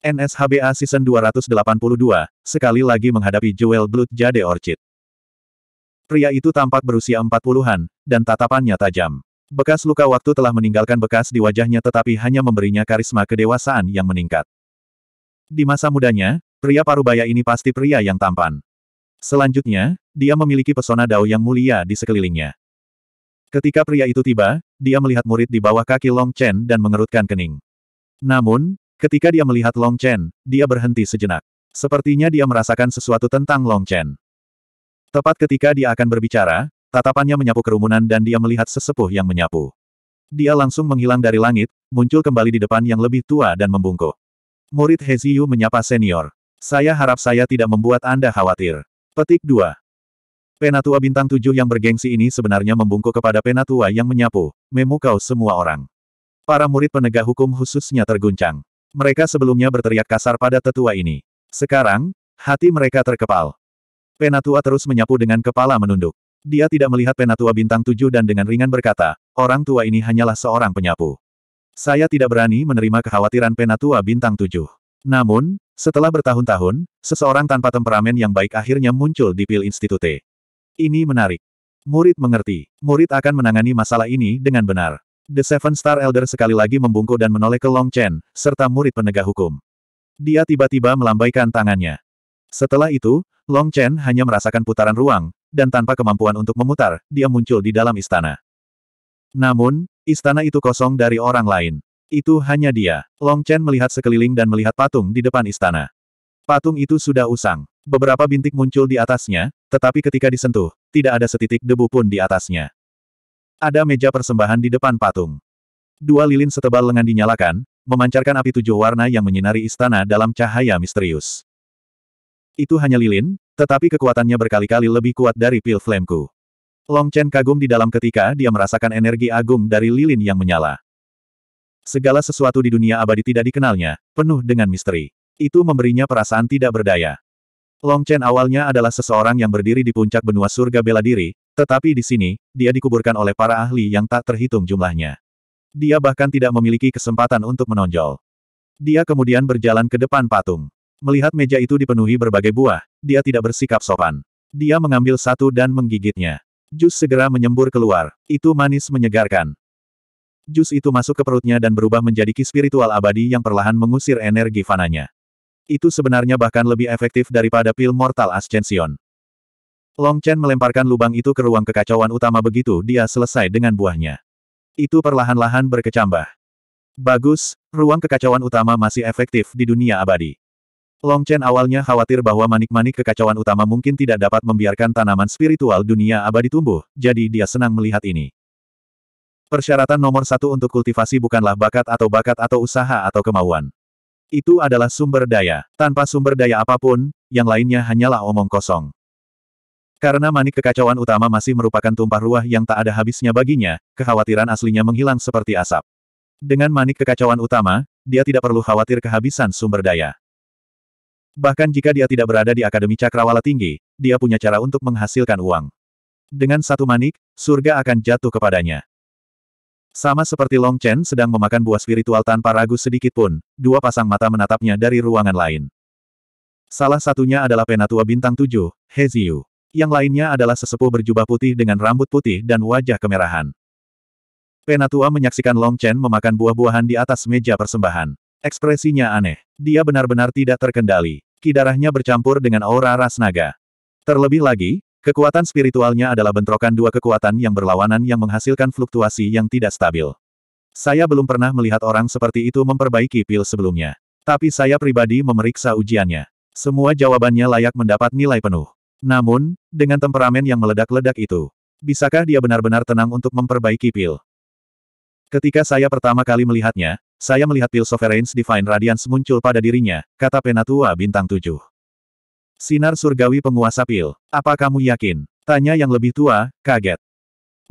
NSHBA Season 282, sekali lagi menghadapi Jewel Blood Jade Orchid. Pria itu tampak berusia empat puluhan dan tatapannya tajam. Bekas luka waktu telah meninggalkan bekas di wajahnya tetapi hanya memberinya karisma kedewasaan yang meningkat. Di masa mudanya, pria parubaya ini pasti pria yang tampan. Selanjutnya, dia memiliki pesona dao yang mulia di sekelilingnya. Ketika pria itu tiba, dia melihat murid di bawah kaki Long Chen dan mengerutkan kening. Namun, Ketika dia melihat Long Chen, dia berhenti sejenak. Sepertinya dia merasakan sesuatu tentang Long Chen. Tepat ketika dia akan berbicara, tatapannya menyapu kerumunan dan dia melihat sesepuh yang menyapu. Dia langsung menghilang dari langit, muncul kembali di depan yang lebih tua dan membungkuk. Murid Heziyu menyapa senior. Saya harap saya tidak membuat Anda khawatir. Petik 2. Penatua bintang tujuh yang bergengsi ini sebenarnya membungkuk kepada penatua yang menyapu, memukau semua orang. Para murid penegak hukum khususnya terguncang. Mereka sebelumnya berteriak kasar pada tetua ini. Sekarang, hati mereka terkepal. Penatua terus menyapu dengan kepala menunduk. Dia tidak melihat penatua bintang tujuh dan dengan ringan berkata, orang tua ini hanyalah seorang penyapu. Saya tidak berani menerima kekhawatiran penatua bintang tujuh. Namun, setelah bertahun-tahun, seseorang tanpa temperamen yang baik akhirnya muncul di pil institute. Ini menarik. Murid mengerti. Murid akan menangani masalah ini dengan benar. The Seven Star Elder sekali lagi membungkuk dan menoleh ke Long Chen, serta murid penegak hukum. Dia tiba-tiba melambaikan tangannya. Setelah itu, Long Chen hanya merasakan putaran ruang, dan tanpa kemampuan untuk memutar, dia muncul di dalam istana. Namun, istana itu kosong dari orang lain. Itu hanya dia. Long Chen melihat sekeliling dan melihat patung di depan istana. Patung itu sudah usang. Beberapa bintik muncul di atasnya, tetapi ketika disentuh, tidak ada setitik debu pun di atasnya. Ada meja persembahan di depan patung. Dua lilin setebal lengan dinyalakan, memancarkan api tujuh warna yang menyinari istana dalam cahaya misterius. Itu hanya lilin, tetapi kekuatannya berkali-kali lebih kuat dari pil flameku. Long Chen kagum di dalam ketika dia merasakan energi agung dari lilin yang menyala. Segala sesuatu di dunia abadi tidak dikenalnya, penuh dengan misteri. Itu memberinya perasaan tidak berdaya. Long Chen awalnya adalah seseorang yang berdiri di puncak benua surga bela diri, tetapi di sini, dia dikuburkan oleh para ahli yang tak terhitung jumlahnya. Dia bahkan tidak memiliki kesempatan untuk menonjol. Dia kemudian berjalan ke depan patung. Melihat meja itu dipenuhi berbagai buah, dia tidak bersikap sopan. Dia mengambil satu dan menggigitnya. Jus segera menyembur keluar. Itu manis menyegarkan. Jus itu masuk ke perutnya dan berubah menjadi ki spiritual abadi yang perlahan mengusir energi fananya. Itu sebenarnya bahkan lebih efektif daripada pil mortal ascension. Long Chen melemparkan lubang itu ke ruang kekacauan utama begitu dia selesai dengan buahnya. Itu perlahan-lahan berkecambah. Bagus, ruang kekacauan utama masih efektif di dunia abadi. Long Chen awalnya khawatir bahwa manik-manik kekacauan utama mungkin tidak dapat membiarkan tanaman spiritual dunia abadi tumbuh, jadi dia senang melihat ini. Persyaratan nomor satu untuk kultivasi bukanlah bakat atau bakat atau usaha atau kemauan. Itu adalah sumber daya. Tanpa sumber daya apapun, yang lainnya hanyalah omong kosong. Karena manik kekacauan utama masih merupakan tumpah ruah yang tak ada habisnya baginya, kekhawatiran aslinya menghilang seperti asap. Dengan manik kekacauan utama, dia tidak perlu khawatir kehabisan sumber daya. Bahkan jika dia tidak berada di Akademi Cakrawala Tinggi, dia punya cara untuk menghasilkan uang. Dengan satu manik, surga akan jatuh kepadanya. Sama seperti Long Chen sedang memakan buah spiritual tanpa ragu sedikit pun, dua pasang mata menatapnya dari ruangan lain. Salah satunya adalah penatua bintang tujuh, He Ziyu. Yang lainnya adalah sesepuh berjubah putih dengan rambut putih dan wajah kemerahan. Penatua menyaksikan Long Chen memakan buah-buahan di atas meja persembahan. Ekspresinya aneh. Dia benar-benar tidak terkendali. Kidarahnya bercampur dengan aura ras naga. Terlebih lagi, kekuatan spiritualnya adalah bentrokan dua kekuatan yang berlawanan yang menghasilkan fluktuasi yang tidak stabil. Saya belum pernah melihat orang seperti itu memperbaiki pil sebelumnya. Tapi saya pribadi memeriksa ujiannya. Semua jawabannya layak mendapat nilai penuh. Namun, dengan temperamen yang meledak-ledak itu, bisakah dia benar-benar tenang untuk memperbaiki pil? Ketika saya pertama kali melihatnya, saya melihat pil Sovereign's Divine Radiance muncul pada dirinya, kata Penatua Bintang Tujuh. Sinar surgawi penguasa pil, apa kamu yakin? Tanya yang lebih tua, kaget.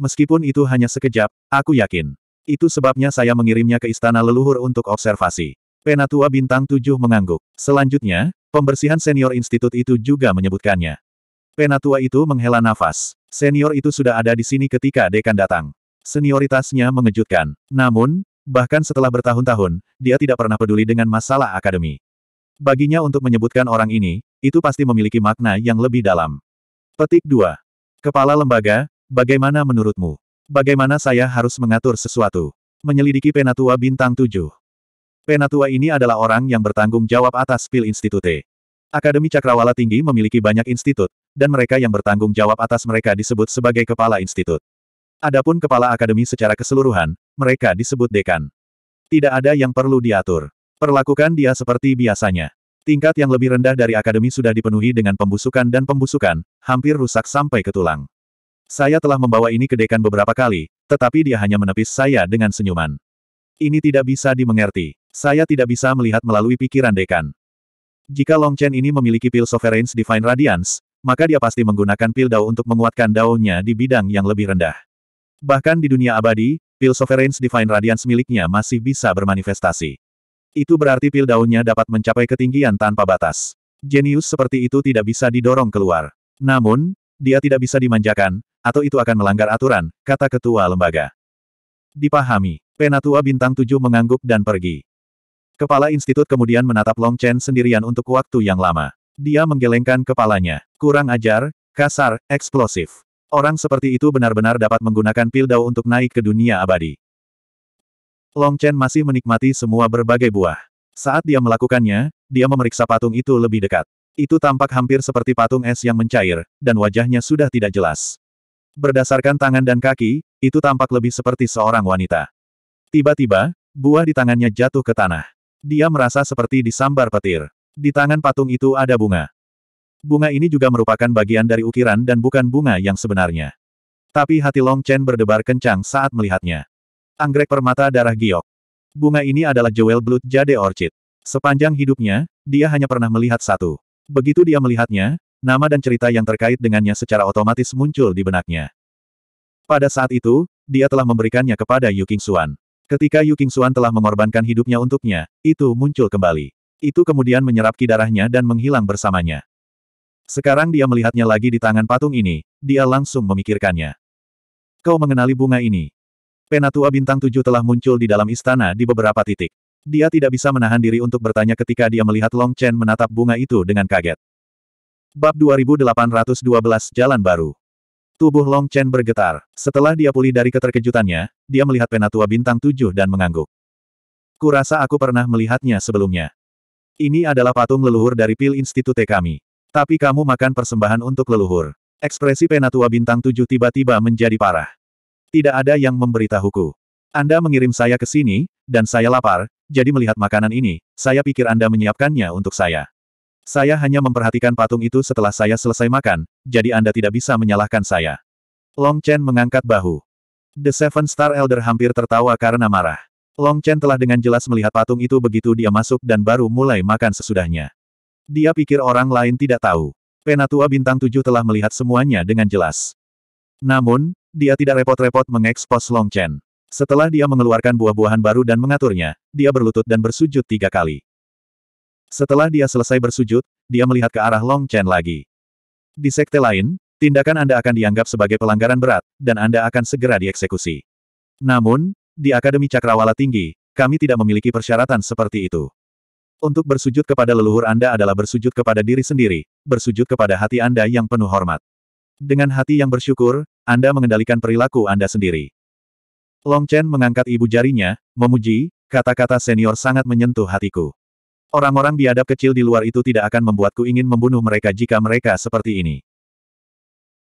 Meskipun itu hanya sekejap, aku yakin. Itu sebabnya saya mengirimnya ke istana leluhur untuk observasi. Penatua Bintang Tujuh mengangguk. Selanjutnya, pembersihan senior institut itu juga menyebutkannya. Penatua itu menghela nafas. Senior itu sudah ada di sini ketika dekan datang. Senioritasnya mengejutkan. Namun, bahkan setelah bertahun-tahun, dia tidak pernah peduli dengan masalah akademi. Baginya untuk menyebutkan orang ini, itu pasti memiliki makna yang lebih dalam. Petik 2. Kepala lembaga, bagaimana menurutmu? Bagaimana saya harus mengatur sesuatu? Menyelidiki Penatua Bintang 7. Penatua ini adalah orang yang bertanggung jawab atas Pil Institute. Akademi Cakrawala Tinggi memiliki banyak institut, dan mereka yang bertanggung jawab atas mereka disebut sebagai kepala institut. Adapun kepala akademi secara keseluruhan, mereka disebut dekan. Tidak ada yang perlu diatur. Perlakukan dia seperti biasanya. Tingkat yang lebih rendah dari akademi sudah dipenuhi dengan pembusukan dan pembusukan, hampir rusak sampai ke tulang. Saya telah membawa ini ke dekan beberapa kali, tetapi dia hanya menepis saya dengan senyuman. Ini tidak bisa dimengerti. Saya tidak bisa melihat melalui pikiran dekan. Jika Long Chen ini memiliki pil Sovereign's Divine Radiance, maka dia pasti menggunakan pil Dao untuk menguatkan Dao-nya di bidang yang lebih rendah. Bahkan di dunia abadi, pil Sovereign's Divine Radiance miliknya masih bisa bermanifestasi. Itu berarti pil daunnya dapat mencapai ketinggian tanpa batas. Jenius seperti itu tidak bisa didorong keluar. Namun, dia tidak bisa dimanjakan, atau itu akan melanggar aturan, kata ketua lembaga. Dipahami, penatua bintang tujuh mengangguk dan pergi. Kepala institut kemudian menatap Long Chen sendirian untuk waktu yang lama. Dia menggelengkan kepalanya. Kurang ajar, kasar, eksplosif. Orang seperti itu benar-benar dapat menggunakan pil dao untuk naik ke dunia abadi. Long Chen masih menikmati semua berbagai buah. Saat dia melakukannya, dia memeriksa patung itu lebih dekat. Itu tampak hampir seperti patung es yang mencair, dan wajahnya sudah tidak jelas. Berdasarkan tangan dan kaki, itu tampak lebih seperti seorang wanita. Tiba-tiba, buah di tangannya jatuh ke tanah. Dia merasa seperti disambar petir. Di tangan patung itu ada bunga. Bunga ini juga merupakan bagian dari ukiran dan bukan bunga yang sebenarnya. Tapi hati Long Chen berdebar kencang saat melihatnya. Anggrek permata darah giok. Bunga ini adalah jewel blood jade orchid. Sepanjang hidupnya, dia hanya pernah melihat satu. Begitu dia melihatnya, nama dan cerita yang terkait dengannya secara otomatis muncul di benaknya. Pada saat itu, dia telah memberikannya kepada Yu King Ketika Yu King telah mengorbankan hidupnya untuknya, itu muncul kembali. Itu kemudian menyerap ki darahnya dan menghilang bersamanya. Sekarang dia melihatnya lagi di tangan patung ini, dia langsung memikirkannya. Kau mengenali bunga ini. Penatua bintang tujuh telah muncul di dalam istana di beberapa titik. Dia tidak bisa menahan diri untuk bertanya ketika dia melihat Long Chen menatap bunga itu dengan kaget. Bab 2812 Jalan Baru Tubuh Long Chen bergetar. Setelah dia pulih dari keterkejutannya, dia melihat penatua bintang tujuh dan mengangguk. Kurasa aku pernah melihatnya sebelumnya. Ini adalah patung leluhur dari Pil Institute kami. Tapi kamu makan persembahan untuk leluhur. Ekspresi penatua bintang tujuh tiba-tiba menjadi parah. Tidak ada yang memberitahuku. Anda mengirim saya ke sini, dan saya lapar, jadi melihat makanan ini, saya pikir Anda menyiapkannya untuk saya. Saya hanya memperhatikan patung itu setelah saya selesai makan, jadi Anda tidak bisa menyalahkan saya. Long Chen mengangkat bahu. The Seven Star Elder hampir tertawa karena marah. Long Chen telah dengan jelas melihat patung itu begitu dia masuk dan baru mulai makan sesudahnya. Dia pikir orang lain tidak tahu. Penatua Bintang Tujuh telah melihat semuanya dengan jelas. Namun, dia tidak repot-repot mengekspos Long Chen. Setelah dia mengeluarkan buah-buahan baru dan mengaturnya, dia berlutut dan bersujud tiga kali. Setelah dia selesai bersujud, dia melihat ke arah Long Chen lagi. Di sekte lain, tindakan Anda akan dianggap sebagai pelanggaran berat, dan Anda akan segera dieksekusi. Namun, di Akademi Cakrawala Tinggi, kami tidak memiliki persyaratan seperti itu. Untuk bersujud kepada leluhur Anda adalah bersujud kepada diri sendiri, bersujud kepada hati Anda yang penuh hormat. Dengan hati yang bersyukur, Anda mengendalikan perilaku Anda sendiri. Long Chen mengangkat ibu jarinya, memuji, kata-kata senior sangat menyentuh hatiku. Orang-orang biadab kecil di luar itu tidak akan membuatku ingin membunuh mereka jika mereka seperti ini.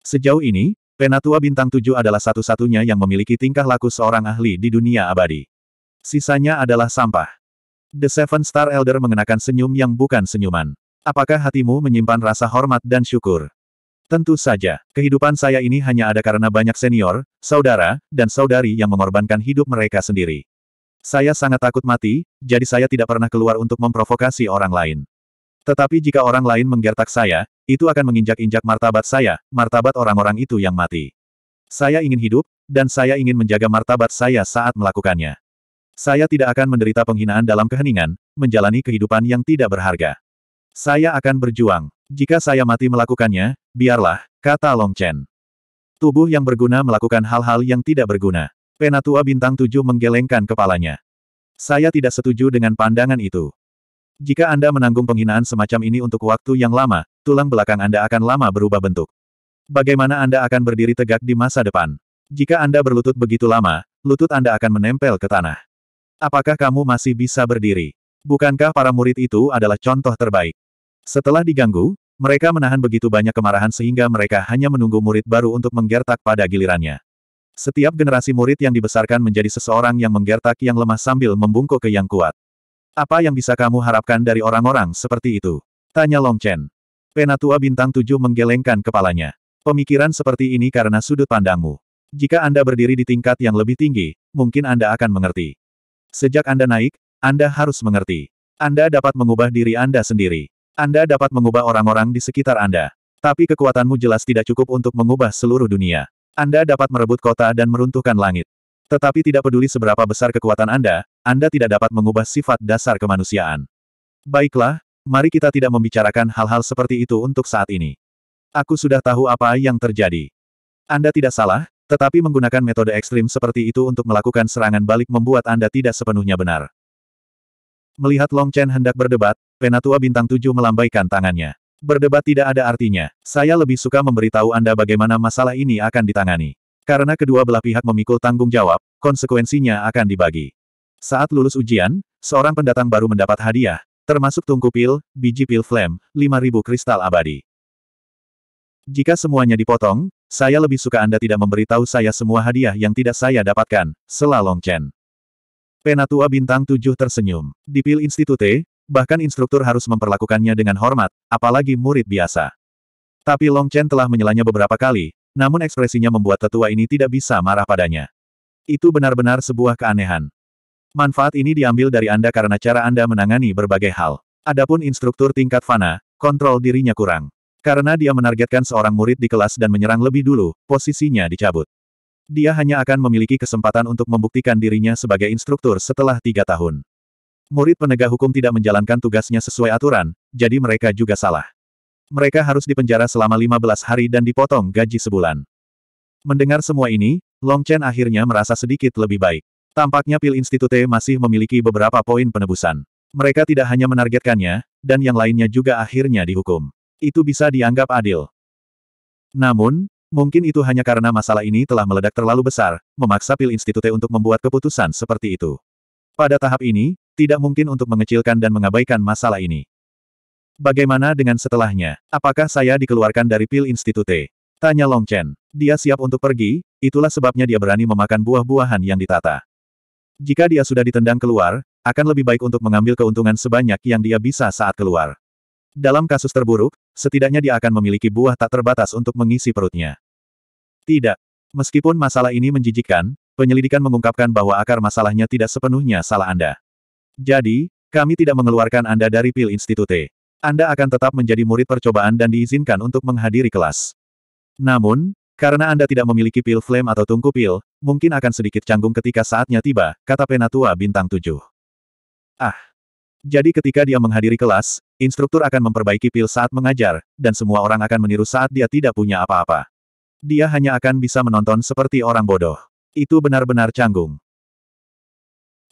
Sejauh ini, Penatua Bintang Tujuh adalah satu-satunya yang memiliki tingkah laku seorang ahli di dunia abadi. Sisanya adalah sampah. The Seven Star Elder mengenakan senyum yang bukan senyuman. Apakah hatimu menyimpan rasa hormat dan syukur? Tentu saja, kehidupan saya ini hanya ada karena banyak senior, saudara, dan saudari yang mengorbankan hidup mereka sendiri. Saya sangat takut mati, jadi saya tidak pernah keluar untuk memprovokasi orang lain. Tetapi jika orang lain menggertak saya, itu akan menginjak-injak martabat saya, martabat orang-orang itu yang mati. Saya ingin hidup, dan saya ingin menjaga martabat saya saat melakukannya. Saya tidak akan menderita penghinaan dalam keheningan, menjalani kehidupan yang tidak berharga. Saya akan berjuang. Jika saya mati melakukannya, biarlah, kata Long Chen. Tubuh yang berguna melakukan hal-hal yang tidak berguna. Penatua bintang tujuh menggelengkan kepalanya. Saya tidak setuju dengan pandangan itu. Jika Anda menanggung penghinaan semacam ini untuk waktu yang lama, tulang belakang Anda akan lama berubah bentuk. Bagaimana Anda akan berdiri tegak di masa depan? Jika Anda berlutut begitu lama, lutut Anda akan menempel ke tanah. Apakah kamu masih bisa berdiri? Bukankah para murid itu adalah contoh terbaik? Setelah diganggu, mereka menahan begitu banyak kemarahan sehingga mereka hanya menunggu murid baru untuk menggertak pada gilirannya. Setiap generasi murid yang dibesarkan menjadi seseorang yang menggertak yang lemah sambil membungkuk ke yang kuat. Apa yang bisa kamu harapkan dari orang-orang seperti itu? Tanya Long Chen. Penatua bintang tujuh menggelengkan kepalanya. Pemikiran seperti ini karena sudut pandangmu. Jika Anda berdiri di tingkat yang lebih tinggi, mungkin Anda akan mengerti. Sejak Anda naik, Anda harus mengerti. Anda dapat mengubah diri Anda sendiri. Anda dapat mengubah orang-orang di sekitar Anda. Tapi kekuatanmu jelas tidak cukup untuk mengubah seluruh dunia. Anda dapat merebut kota dan meruntuhkan langit. Tetapi tidak peduli seberapa besar kekuatan Anda, Anda tidak dapat mengubah sifat dasar kemanusiaan. Baiklah, mari kita tidak membicarakan hal-hal seperti itu untuk saat ini. Aku sudah tahu apa yang terjadi. Anda tidak salah, tetapi menggunakan metode ekstrim seperti itu untuk melakukan serangan balik membuat Anda tidak sepenuhnya benar. Melihat Long Chen hendak berdebat, Penatua Bintang Tujuh melambaikan tangannya. Berdebat tidak ada artinya. Saya lebih suka memberitahu Anda bagaimana masalah ini akan ditangani. Karena kedua belah pihak memikul tanggung jawab, konsekuensinya akan dibagi. Saat lulus ujian, seorang pendatang baru mendapat hadiah, termasuk tungku pil, biji pil flame, 5000 kristal abadi. Jika semuanya dipotong, saya lebih suka Anda tidak memberitahu saya semua hadiah yang tidak saya dapatkan, selalong Chen. Penatua bintang tujuh tersenyum. Di pil institute, bahkan instruktur harus memperlakukannya dengan hormat, apalagi murid biasa. Tapi Long Chen telah menyelanya beberapa kali, namun ekspresinya membuat tetua ini tidak bisa marah padanya. Itu benar-benar sebuah keanehan. Manfaat ini diambil dari Anda karena cara Anda menangani berbagai hal. Adapun instruktur tingkat Fana, kontrol dirinya kurang. Karena dia menargetkan seorang murid di kelas dan menyerang lebih dulu, posisinya dicabut. Dia hanya akan memiliki kesempatan untuk membuktikan dirinya sebagai instruktur setelah tiga tahun. Murid penegak hukum tidak menjalankan tugasnya sesuai aturan, jadi mereka juga salah. Mereka harus dipenjara selama 15 hari dan dipotong gaji sebulan. Mendengar semua ini, Long Chen akhirnya merasa sedikit lebih baik. Tampaknya Pil Institute masih memiliki beberapa poin penebusan. Mereka tidak hanya menargetkannya, dan yang lainnya juga akhirnya dihukum. Itu bisa dianggap adil. Namun, mungkin itu hanya karena masalah ini telah meledak terlalu besar, memaksa Pil Institute untuk membuat keputusan seperti itu. Pada tahap ini, tidak mungkin untuk mengecilkan dan mengabaikan masalah ini. Bagaimana dengan setelahnya? Apakah saya dikeluarkan dari pil institute? Tanya Long Chen. Dia siap untuk pergi, itulah sebabnya dia berani memakan buah-buahan yang ditata. Jika dia sudah ditendang keluar, akan lebih baik untuk mengambil keuntungan sebanyak yang dia bisa saat keluar. Dalam kasus terburuk, setidaknya dia akan memiliki buah tak terbatas untuk mengisi perutnya. Tidak. Meskipun masalah ini menjijikkan, penyelidikan mengungkapkan bahwa akar masalahnya tidak sepenuhnya salah Anda. Jadi, kami tidak mengeluarkan Anda dari pil institute. Anda akan tetap menjadi murid percobaan dan diizinkan untuk menghadiri kelas. Namun, karena Anda tidak memiliki pil flame atau tungku pil, mungkin akan sedikit canggung ketika saatnya tiba, kata Penatua Bintang 7. Ah. Jadi ketika dia menghadiri kelas, instruktur akan memperbaiki pil saat mengajar, dan semua orang akan meniru saat dia tidak punya apa-apa. Dia hanya akan bisa menonton seperti orang bodoh. Itu benar-benar canggung.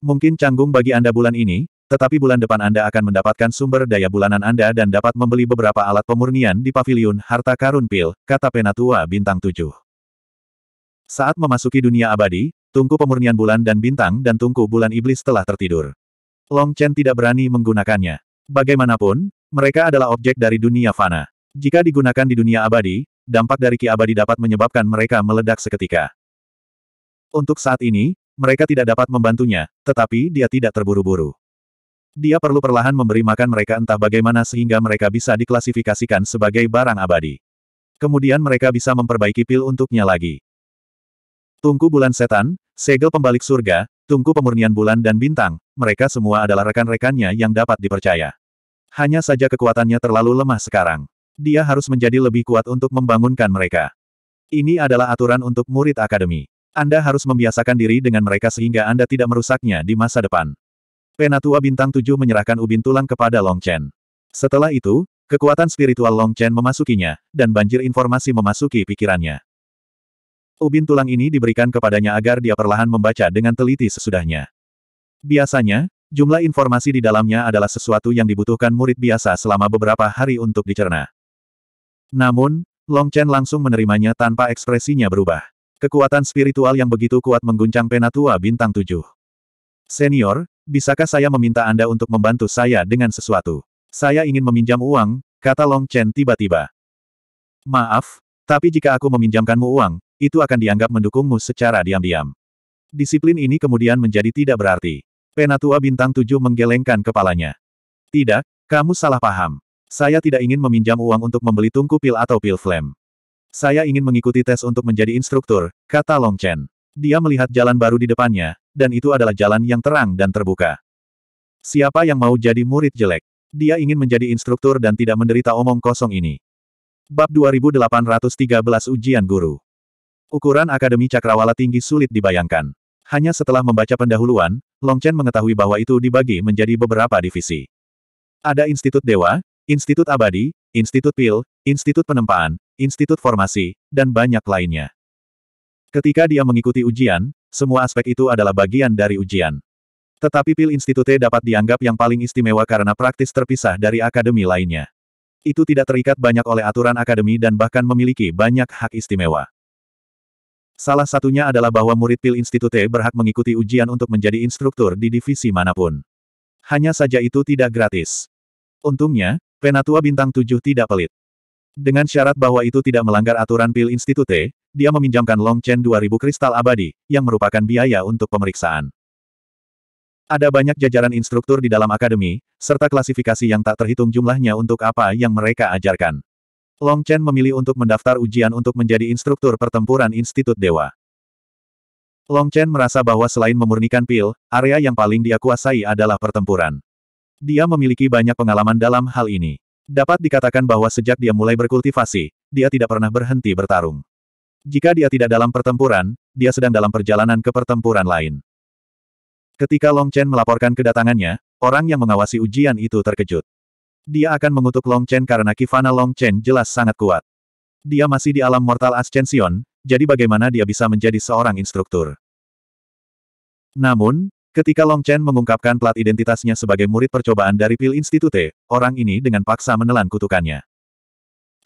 Mungkin canggung bagi Anda bulan ini, tetapi bulan depan Anda akan mendapatkan sumber daya bulanan Anda dan dapat membeli beberapa alat pemurnian di pavilion Harta Karun Pil, kata Penatua Bintang 7. Saat memasuki dunia abadi, tungku pemurnian bulan dan bintang dan tungku bulan iblis telah tertidur. Long Chen tidak berani menggunakannya. Bagaimanapun, mereka adalah objek dari dunia fana. Jika digunakan di dunia abadi, dampak dari ki abadi dapat menyebabkan mereka meledak seketika. Untuk saat ini, mereka tidak dapat membantunya, tetapi dia tidak terburu-buru. Dia perlu perlahan memberi makan mereka entah bagaimana sehingga mereka bisa diklasifikasikan sebagai barang abadi. Kemudian mereka bisa memperbaiki pil untuknya lagi. Tungku bulan setan, segel pembalik surga, tungku pemurnian bulan dan bintang, mereka semua adalah rekan-rekannya yang dapat dipercaya. Hanya saja kekuatannya terlalu lemah sekarang. Dia harus menjadi lebih kuat untuk membangunkan mereka. Ini adalah aturan untuk murid akademi. Anda harus membiasakan diri dengan mereka sehingga Anda tidak merusaknya di masa depan. Penatua Bintang Tujuh menyerahkan ubin tulang kepada Long Chen. Setelah itu, kekuatan spiritual Long Chen memasukinya, dan banjir informasi memasuki pikirannya. Ubin tulang ini diberikan kepadanya agar dia perlahan membaca dengan teliti sesudahnya. Biasanya, jumlah informasi di dalamnya adalah sesuatu yang dibutuhkan murid biasa selama beberapa hari untuk dicerna. Namun, Long Chen langsung menerimanya tanpa ekspresinya berubah. Kekuatan spiritual yang begitu kuat mengguncang penatua bintang tujuh. Senior, bisakah saya meminta Anda untuk membantu saya dengan sesuatu? Saya ingin meminjam uang, kata Long Chen tiba-tiba. Maaf, tapi jika aku meminjamkanmu uang, itu akan dianggap mendukungmu secara diam-diam. Disiplin ini kemudian menjadi tidak berarti. Penatua bintang tujuh menggelengkan kepalanya. Tidak, kamu salah paham. Saya tidak ingin meminjam uang untuk membeli tungku pil atau pil flame. Saya ingin mengikuti tes untuk menjadi instruktur, kata Long Chen. Dia melihat jalan baru di depannya, dan itu adalah jalan yang terang dan terbuka. Siapa yang mau jadi murid jelek? Dia ingin menjadi instruktur dan tidak menderita omong kosong ini. Bab 2813 Ujian Guru Ukuran Akademi Cakrawala tinggi sulit dibayangkan. Hanya setelah membaca pendahuluan, Long Chen mengetahui bahwa itu dibagi menjadi beberapa divisi. Ada Institut Dewa, Institut Abadi, Institut Pil, Institut Penempaan, Institut Formasi, dan banyak lainnya. Ketika dia mengikuti ujian, semua aspek itu adalah bagian dari ujian. Tetapi Pil Institute dapat dianggap yang paling istimewa karena praktis terpisah dari akademi lainnya. Itu tidak terikat banyak oleh aturan akademi dan bahkan memiliki banyak hak istimewa. Salah satunya adalah bahwa murid Pil Institute berhak mengikuti ujian untuk menjadi instruktur di divisi manapun. Hanya saja itu tidak gratis. Untungnya, Penatua Bintang 7 tidak pelit. Dengan syarat bahwa itu tidak melanggar aturan Pil Institute, dia meminjamkan Long Chen 2000 kristal abadi, yang merupakan biaya untuk pemeriksaan. Ada banyak jajaran instruktur di dalam akademi, serta klasifikasi yang tak terhitung jumlahnya untuk apa yang mereka ajarkan. Long Chen memilih untuk mendaftar ujian untuk menjadi instruktur pertempuran Institut Dewa. Long Chen merasa bahwa selain memurnikan pil, area yang paling dia kuasai adalah pertempuran. Dia memiliki banyak pengalaman dalam hal ini. Dapat dikatakan bahwa sejak dia mulai berkultivasi, dia tidak pernah berhenti bertarung. Jika dia tidak dalam pertempuran, dia sedang dalam perjalanan ke pertempuran lain. Ketika Long Chen melaporkan kedatangannya, orang yang mengawasi ujian itu terkejut. Dia akan mengutuk Long Chen karena Kivana Long Chen jelas sangat kuat. Dia masih di alam mortal ascension, jadi bagaimana dia bisa menjadi seorang instruktur? Namun, ketika Long Chen mengungkapkan plat identitasnya sebagai murid percobaan dari Pil Institute, orang ini dengan paksa menelan kutukannya.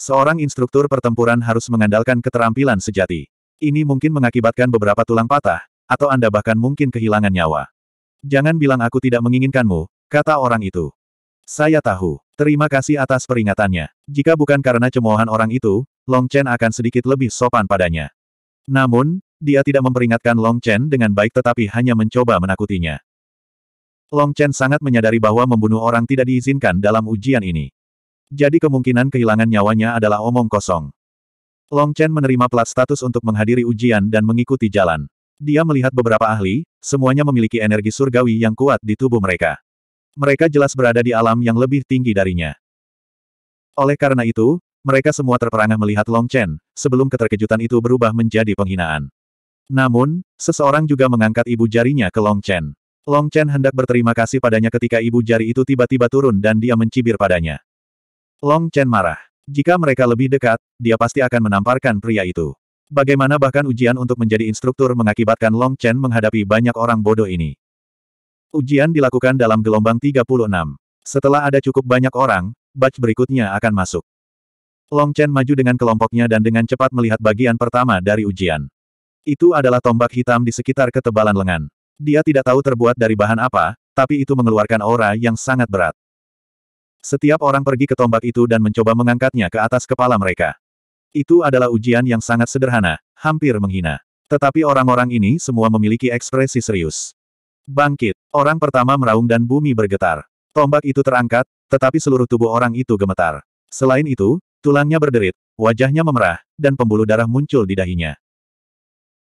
Seorang instruktur pertempuran harus mengandalkan keterampilan sejati. Ini mungkin mengakibatkan beberapa tulang patah, atau Anda bahkan mungkin kehilangan nyawa. Jangan bilang aku tidak menginginkanmu, kata orang itu. Saya tahu. Terima kasih atas peringatannya. Jika bukan karena cemoohan orang itu, Long Chen akan sedikit lebih sopan padanya. Namun, dia tidak memperingatkan Long Chen dengan baik tetapi hanya mencoba menakutinya. Long Chen sangat menyadari bahwa membunuh orang tidak diizinkan dalam ujian ini. Jadi kemungkinan kehilangan nyawanya adalah omong kosong. Long Chen menerima plat status untuk menghadiri ujian dan mengikuti jalan. Dia melihat beberapa ahli, semuanya memiliki energi surgawi yang kuat di tubuh mereka. Mereka jelas berada di alam yang lebih tinggi darinya. Oleh karena itu, mereka semua terperangah melihat Long Chen, sebelum keterkejutan itu berubah menjadi penghinaan. Namun, seseorang juga mengangkat ibu jarinya ke Long Chen. Long Chen hendak berterima kasih padanya ketika ibu jari itu tiba-tiba turun dan dia mencibir padanya. Long Chen marah. Jika mereka lebih dekat, dia pasti akan menamparkan pria itu. Bagaimana bahkan ujian untuk menjadi instruktur mengakibatkan Long Chen menghadapi banyak orang bodoh ini. Ujian dilakukan dalam gelombang 36. Setelah ada cukup banyak orang, batch berikutnya akan masuk. Long Chen maju dengan kelompoknya dan dengan cepat melihat bagian pertama dari ujian. Itu adalah tombak hitam di sekitar ketebalan lengan. Dia tidak tahu terbuat dari bahan apa, tapi itu mengeluarkan aura yang sangat berat. Setiap orang pergi ke tombak itu dan mencoba mengangkatnya ke atas kepala mereka. Itu adalah ujian yang sangat sederhana, hampir menghina. Tetapi orang-orang ini semua memiliki ekspresi serius. Bangkit, orang pertama meraung dan bumi bergetar. Tombak itu terangkat, tetapi seluruh tubuh orang itu gemetar. Selain itu, tulangnya berderit, wajahnya memerah, dan pembuluh darah muncul di dahinya.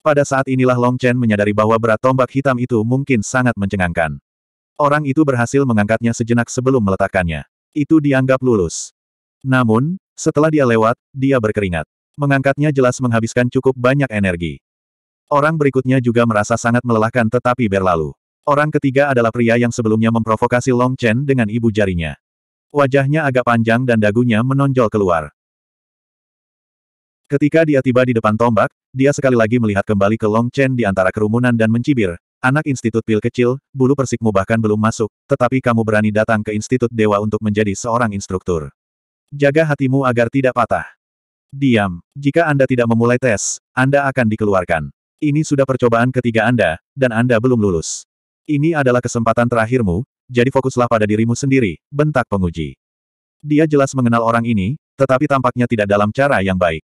Pada saat inilah Long Chen menyadari bahwa berat tombak hitam itu mungkin sangat mencengangkan. Orang itu berhasil mengangkatnya sejenak sebelum meletakkannya. Itu dianggap lulus. Namun, setelah dia lewat, dia berkeringat. Mengangkatnya jelas menghabiskan cukup banyak energi. Orang berikutnya juga merasa sangat melelahkan tetapi berlalu. Orang ketiga adalah pria yang sebelumnya memprovokasi Long Chen dengan ibu jarinya. Wajahnya agak panjang dan dagunya menonjol keluar. Ketika dia tiba di depan tombak, dia sekali lagi melihat kembali ke Long Chen di antara kerumunan dan mencibir, Anak Institut Pil kecil, bulu persikmu bahkan belum masuk, tetapi kamu berani datang ke Institut Dewa untuk menjadi seorang instruktur. Jaga hatimu agar tidak patah. Diam. Jika Anda tidak memulai tes, Anda akan dikeluarkan. Ini sudah percobaan ketiga Anda, dan Anda belum lulus. Ini adalah kesempatan terakhirmu, jadi fokuslah pada dirimu sendiri, bentak penguji. Dia jelas mengenal orang ini, tetapi tampaknya tidak dalam cara yang baik.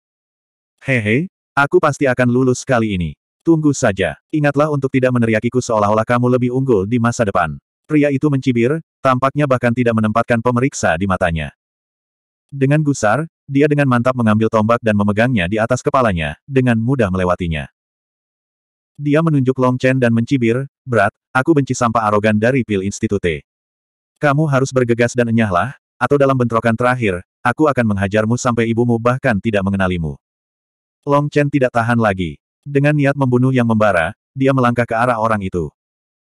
Hehe, aku pasti akan lulus kali ini. Tunggu saja. Ingatlah untuk tidak meneriakiku seolah-olah kamu lebih unggul di masa depan. Pria itu mencibir, tampaknya bahkan tidak menempatkan pemeriksa di matanya. Dengan gusar, dia dengan mantap mengambil tombak dan memegangnya di atas kepalanya, dengan mudah melewatinya. Dia menunjuk Long Chen dan mencibir, Berat, aku benci sampah arogan dari Pil Institute. Kamu harus bergegas dan enyahlah, atau dalam bentrokan terakhir, aku akan menghajarmu sampai ibumu bahkan tidak mengenalimu. Long Chen tidak tahan lagi. Dengan niat membunuh yang membara, dia melangkah ke arah orang itu.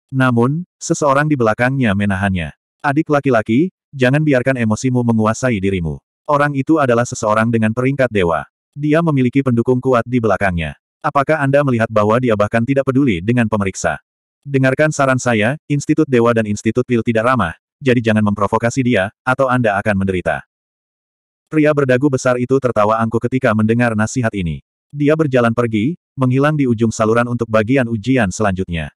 Namun, seseorang di belakangnya menahannya. Adik laki-laki, jangan biarkan emosimu menguasai dirimu. Orang itu adalah seseorang dengan peringkat dewa. Dia memiliki pendukung kuat di belakangnya. Apakah Anda melihat bahwa dia bahkan tidak peduli dengan pemeriksa? Dengarkan saran saya, Institut Dewa dan Institut Pil tidak ramah, jadi jangan memprovokasi dia, atau Anda akan menderita. Pria berdagu besar itu tertawa angkuh ketika mendengar nasihat ini. Dia berjalan pergi, menghilang di ujung saluran untuk bagian ujian selanjutnya.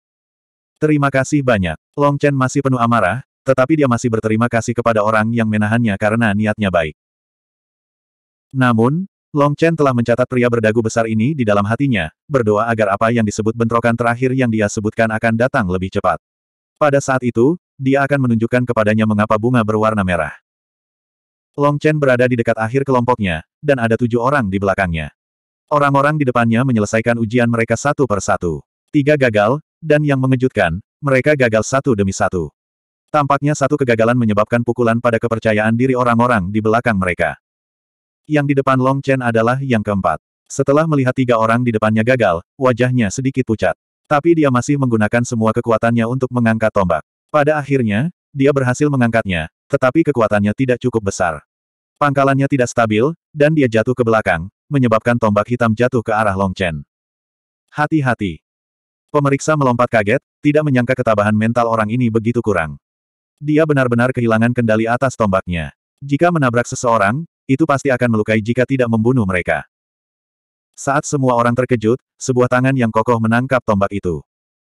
Terima kasih banyak. Long Chen masih penuh amarah, tetapi dia masih berterima kasih kepada orang yang menahannya karena niatnya baik. Namun, Long Chen telah mencatat pria berdagu besar ini di dalam hatinya, berdoa agar apa yang disebut bentrokan terakhir yang dia sebutkan akan datang lebih cepat. Pada saat itu, dia akan menunjukkan kepadanya mengapa bunga berwarna merah. Long Chen berada di dekat akhir kelompoknya, dan ada tujuh orang di belakangnya. Orang-orang di depannya menyelesaikan ujian mereka satu per satu. Tiga gagal, dan yang mengejutkan, mereka gagal satu demi satu. Tampaknya satu kegagalan menyebabkan pukulan pada kepercayaan diri orang-orang di belakang mereka. Yang di depan Long Chen adalah yang keempat. Setelah melihat tiga orang di depannya gagal, wajahnya sedikit pucat. Tapi dia masih menggunakan semua kekuatannya untuk mengangkat tombak. Pada akhirnya, dia berhasil mengangkatnya, tetapi kekuatannya tidak cukup besar. Pangkalannya tidak stabil, dan dia jatuh ke belakang, menyebabkan tombak hitam jatuh ke arah Long Chen. Hati-hati. Pemeriksa melompat kaget, tidak menyangka ketabahan mental orang ini begitu kurang. Dia benar-benar kehilangan kendali atas tombaknya. Jika menabrak seseorang, itu pasti akan melukai jika tidak membunuh mereka. Saat semua orang terkejut, sebuah tangan yang kokoh menangkap tombak itu.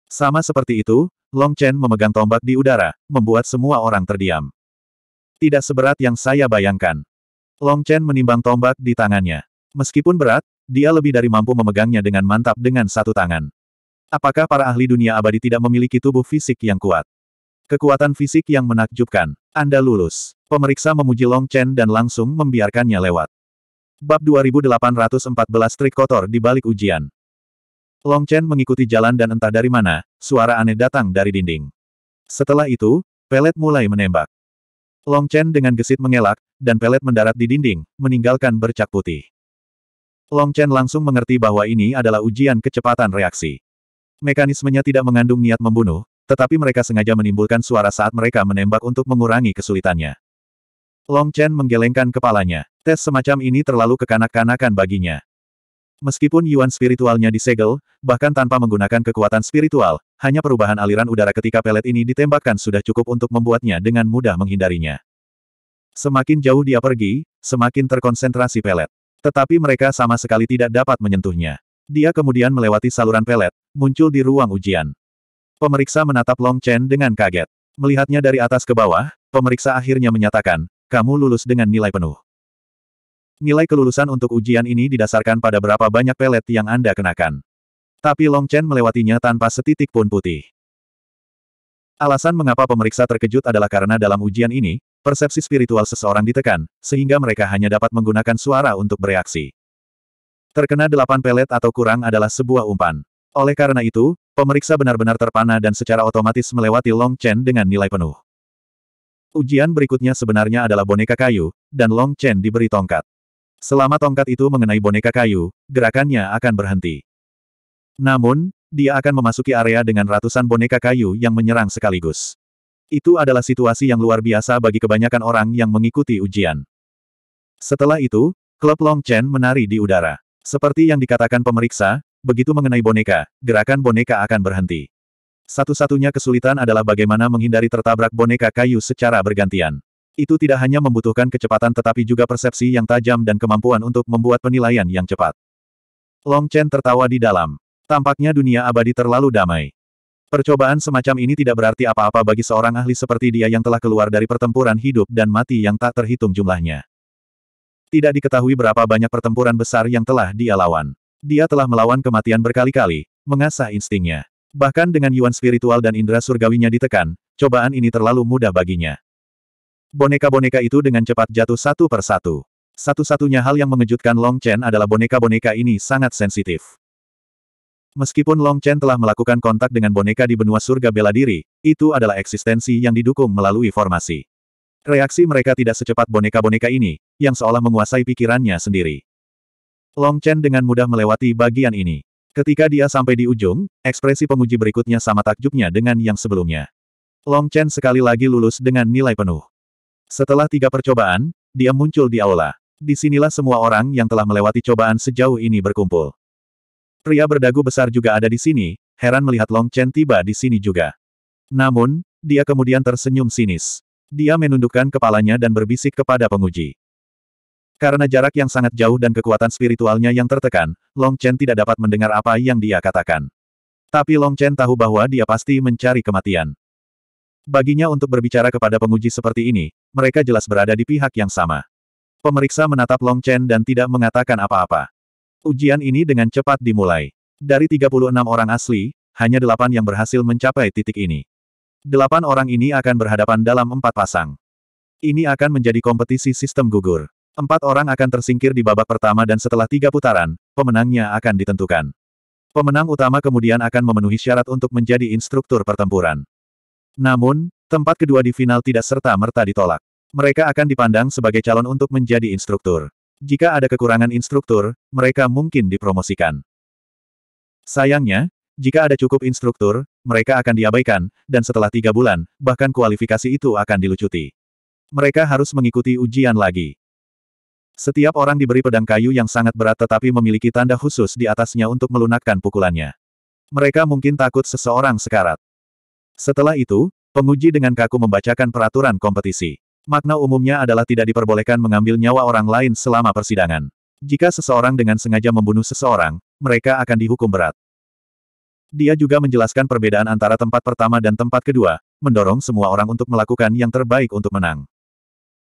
Sama seperti itu, Long Chen memegang tombak di udara, membuat semua orang terdiam. Tidak seberat yang saya bayangkan. Long Chen menimbang tombak di tangannya. Meskipun berat, dia lebih dari mampu memegangnya dengan mantap dengan satu tangan. Apakah para ahli dunia abadi tidak memiliki tubuh fisik yang kuat? Kekuatan fisik yang menakjubkan. Anda lulus. Pemeriksa memuji Long Chen dan langsung membiarkannya lewat. Bab 2814 trik kotor di balik ujian. Long Chen mengikuti jalan dan entah dari mana, suara aneh datang dari dinding. Setelah itu, pelet mulai menembak. Long Chen dengan gesit mengelak, dan pelet mendarat di dinding, meninggalkan bercak putih. Long Chen langsung mengerti bahwa ini adalah ujian kecepatan reaksi. Mekanismenya tidak mengandung niat membunuh, tetapi mereka sengaja menimbulkan suara saat mereka menembak untuk mengurangi kesulitannya. Long Chen menggelengkan kepalanya. Tes semacam ini terlalu kekanak-kanakan baginya. Meskipun yuan spiritualnya disegel, bahkan tanpa menggunakan kekuatan spiritual, hanya perubahan aliran udara ketika pelet ini ditembakkan sudah cukup untuk membuatnya dengan mudah menghindarinya. Semakin jauh dia pergi, semakin terkonsentrasi pelet. Tetapi mereka sama sekali tidak dapat menyentuhnya. Dia kemudian melewati saluran pelet, muncul di ruang ujian. Pemeriksa menatap Long Chen dengan kaget. Melihatnya dari atas ke bawah, pemeriksa akhirnya menyatakan, kamu lulus dengan nilai penuh. Nilai kelulusan untuk ujian ini didasarkan pada berapa banyak pelet yang Anda kenakan. Tapi Long Chen melewatinya tanpa setitik pun putih. Alasan mengapa pemeriksa terkejut adalah karena dalam ujian ini, Persepsi spiritual seseorang ditekan, sehingga mereka hanya dapat menggunakan suara untuk bereaksi. Terkena delapan pelet atau kurang adalah sebuah umpan. Oleh karena itu, pemeriksa benar-benar terpana dan secara otomatis melewati Long Chen dengan nilai penuh. Ujian berikutnya sebenarnya adalah boneka kayu, dan Long Chen diberi tongkat. Selama tongkat itu mengenai boneka kayu, gerakannya akan berhenti. Namun, dia akan memasuki area dengan ratusan boneka kayu yang menyerang sekaligus. Itu adalah situasi yang luar biasa bagi kebanyakan orang yang mengikuti ujian. Setelah itu, klub Long Chen menari di udara. Seperti yang dikatakan pemeriksa, begitu mengenai boneka, gerakan boneka akan berhenti. Satu-satunya kesulitan adalah bagaimana menghindari tertabrak boneka kayu secara bergantian. Itu tidak hanya membutuhkan kecepatan tetapi juga persepsi yang tajam dan kemampuan untuk membuat penilaian yang cepat. Long Chen tertawa di dalam. Tampaknya dunia abadi terlalu damai. Percobaan semacam ini tidak berarti apa-apa bagi seorang ahli seperti dia yang telah keluar dari pertempuran hidup dan mati yang tak terhitung jumlahnya. Tidak diketahui berapa banyak pertempuran besar yang telah dia lawan. Dia telah melawan kematian berkali-kali, mengasah instingnya. Bahkan dengan yuan spiritual dan indera surgawinya ditekan, cobaan ini terlalu mudah baginya. Boneka-boneka itu dengan cepat jatuh satu per satu. Satu-satunya hal yang mengejutkan Long Chen adalah boneka-boneka ini sangat sensitif. Meskipun Long Chen telah melakukan kontak dengan boneka di benua surga bela diri, itu adalah eksistensi yang didukung melalui formasi. Reaksi mereka tidak secepat boneka-boneka ini, yang seolah menguasai pikirannya sendiri. Long Chen dengan mudah melewati bagian ini. Ketika dia sampai di ujung, ekspresi penguji berikutnya sama takjubnya dengan yang sebelumnya. Long Chen sekali lagi lulus dengan nilai penuh. Setelah tiga percobaan, dia muncul di aula. Disinilah semua orang yang telah melewati cobaan sejauh ini berkumpul. Pria berdagu besar juga ada di sini, heran melihat Long Chen tiba di sini juga. Namun, dia kemudian tersenyum sinis. Dia menundukkan kepalanya dan berbisik kepada penguji. Karena jarak yang sangat jauh dan kekuatan spiritualnya yang tertekan, Long Chen tidak dapat mendengar apa yang dia katakan. Tapi Long Chen tahu bahwa dia pasti mencari kematian. Baginya untuk berbicara kepada penguji seperti ini, mereka jelas berada di pihak yang sama. Pemeriksa menatap Long Chen dan tidak mengatakan apa-apa. Ujian ini dengan cepat dimulai. Dari 36 orang asli, hanya delapan yang berhasil mencapai titik ini. Delapan orang ini akan berhadapan dalam empat pasang. Ini akan menjadi kompetisi sistem gugur. Empat orang akan tersingkir di babak pertama dan setelah tiga putaran, pemenangnya akan ditentukan. Pemenang utama kemudian akan memenuhi syarat untuk menjadi instruktur pertempuran. Namun, tempat kedua di final tidak serta-merta ditolak. Mereka akan dipandang sebagai calon untuk menjadi instruktur. Jika ada kekurangan instruktur, mereka mungkin dipromosikan. Sayangnya, jika ada cukup instruktur, mereka akan diabaikan, dan setelah tiga bulan, bahkan kualifikasi itu akan dilucuti. Mereka harus mengikuti ujian lagi. Setiap orang diberi pedang kayu yang sangat berat tetapi memiliki tanda khusus di atasnya untuk melunakkan pukulannya. Mereka mungkin takut seseorang sekarat. Setelah itu, penguji dengan kaku membacakan peraturan kompetisi. Makna umumnya adalah tidak diperbolehkan mengambil nyawa orang lain selama persidangan. Jika seseorang dengan sengaja membunuh seseorang, mereka akan dihukum berat. Dia juga menjelaskan perbedaan antara tempat pertama dan tempat kedua, mendorong semua orang untuk melakukan yang terbaik untuk menang.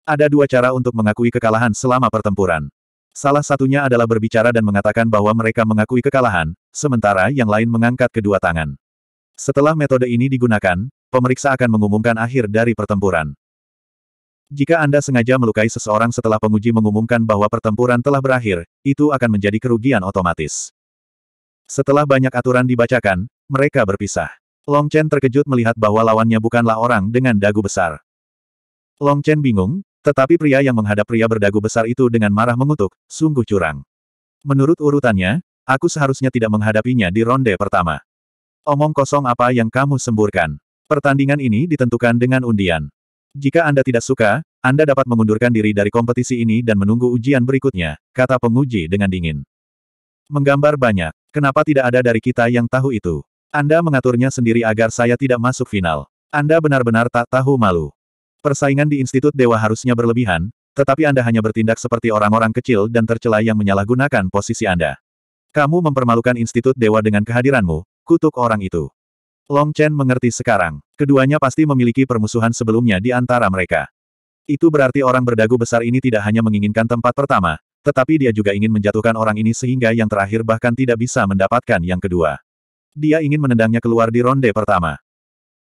Ada dua cara untuk mengakui kekalahan selama pertempuran. Salah satunya adalah berbicara dan mengatakan bahwa mereka mengakui kekalahan, sementara yang lain mengangkat kedua tangan. Setelah metode ini digunakan, pemeriksa akan mengumumkan akhir dari pertempuran. Jika Anda sengaja melukai seseorang setelah penguji mengumumkan bahwa pertempuran telah berakhir, itu akan menjadi kerugian otomatis. Setelah banyak aturan dibacakan, mereka berpisah. Long Chen terkejut melihat bahwa lawannya bukanlah orang dengan dagu besar. Long Chen bingung, tetapi pria yang menghadap pria berdagu besar itu dengan marah mengutuk, sungguh curang. Menurut urutannya, aku seharusnya tidak menghadapinya di ronde pertama. Omong kosong apa yang kamu semburkan. Pertandingan ini ditentukan dengan undian. Jika Anda tidak suka, Anda dapat mengundurkan diri dari kompetisi ini dan menunggu ujian berikutnya, kata penguji dengan dingin. Menggambar banyak. Kenapa tidak ada dari kita yang tahu itu? Anda mengaturnya sendiri agar saya tidak masuk final. Anda benar-benar tak tahu malu. Persaingan di Institut Dewa harusnya berlebihan, tetapi Anda hanya bertindak seperti orang-orang kecil dan tercela yang menyalahgunakan posisi Anda. Kamu mempermalukan Institut Dewa dengan kehadiranmu, kutuk orang itu. Long Chen mengerti sekarang, keduanya pasti memiliki permusuhan sebelumnya di antara mereka. Itu berarti orang berdagu besar ini tidak hanya menginginkan tempat pertama, tetapi dia juga ingin menjatuhkan orang ini sehingga yang terakhir bahkan tidak bisa mendapatkan yang kedua. Dia ingin menendangnya keluar di ronde pertama.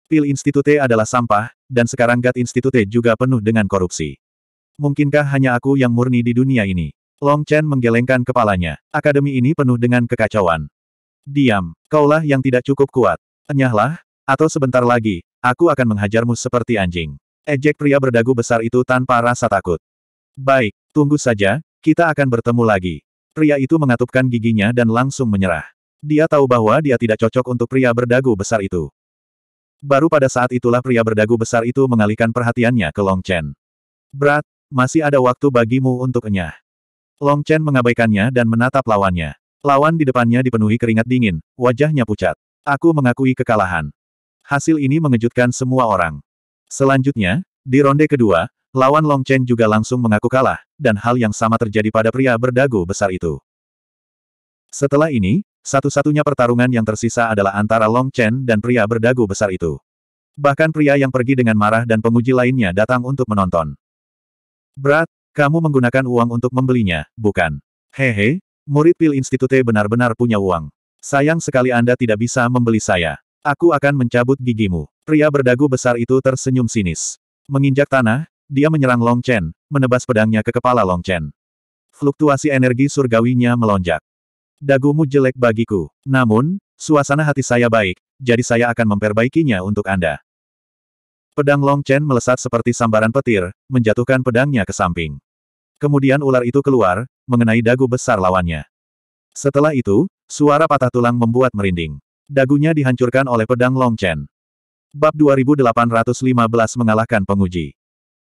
Pil Institute adalah sampah, dan sekarang Gat Institute juga penuh dengan korupsi. Mungkinkah hanya aku yang murni di dunia ini? Long Chen menggelengkan kepalanya. Akademi ini penuh dengan kekacauan. Diam, kaulah yang tidak cukup kuat. Enyahlah, atau sebentar lagi, aku akan menghajarmu seperti anjing. Ejek pria berdagu besar itu tanpa rasa takut. Baik, tunggu saja, kita akan bertemu lagi. Pria itu mengatupkan giginya dan langsung menyerah. Dia tahu bahwa dia tidak cocok untuk pria berdagu besar itu. Baru pada saat itulah pria berdagu besar itu mengalihkan perhatiannya ke Long Chen. brat masih ada waktu bagimu untuk enyah. Long Chen mengabaikannya dan menatap lawannya. Lawan di depannya dipenuhi keringat dingin, wajahnya pucat. Aku mengakui kekalahan. Hasil ini mengejutkan semua orang. Selanjutnya, di ronde kedua, lawan Long Chen juga langsung mengaku kalah, dan hal yang sama terjadi pada pria berdagu besar itu. Setelah ini, satu-satunya pertarungan yang tersisa adalah antara Long Chen dan pria berdagu besar itu. Bahkan pria yang pergi dengan marah dan penguji lainnya datang untuk menonton. Berat, kamu menggunakan uang untuk membelinya, bukan? Hehe, murid pil institute benar-benar punya uang. Sayang sekali Anda tidak bisa membeli saya. Aku akan mencabut gigimu. Pria berdagu besar itu tersenyum sinis. Menginjak tanah, dia menyerang Long Chen, menebas pedangnya ke kepala Long Chen. Fluktuasi energi surgawinya melonjak. Dagumu jelek bagiku. Namun, suasana hati saya baik, jadi saya akan memperbaikinya untuk Anda. Pedang Long Chen melesat seperti sambaran petir, menjatuhkan pedangnya ke samping. Kemudian ular itu keluar, mengenai dagu besar lawannya. Setelah itu, suara patah tulang membuat merinding. Dagunya dihancurkan oleh pedang Long Chen. Bab 2815 mengalahkan penguji.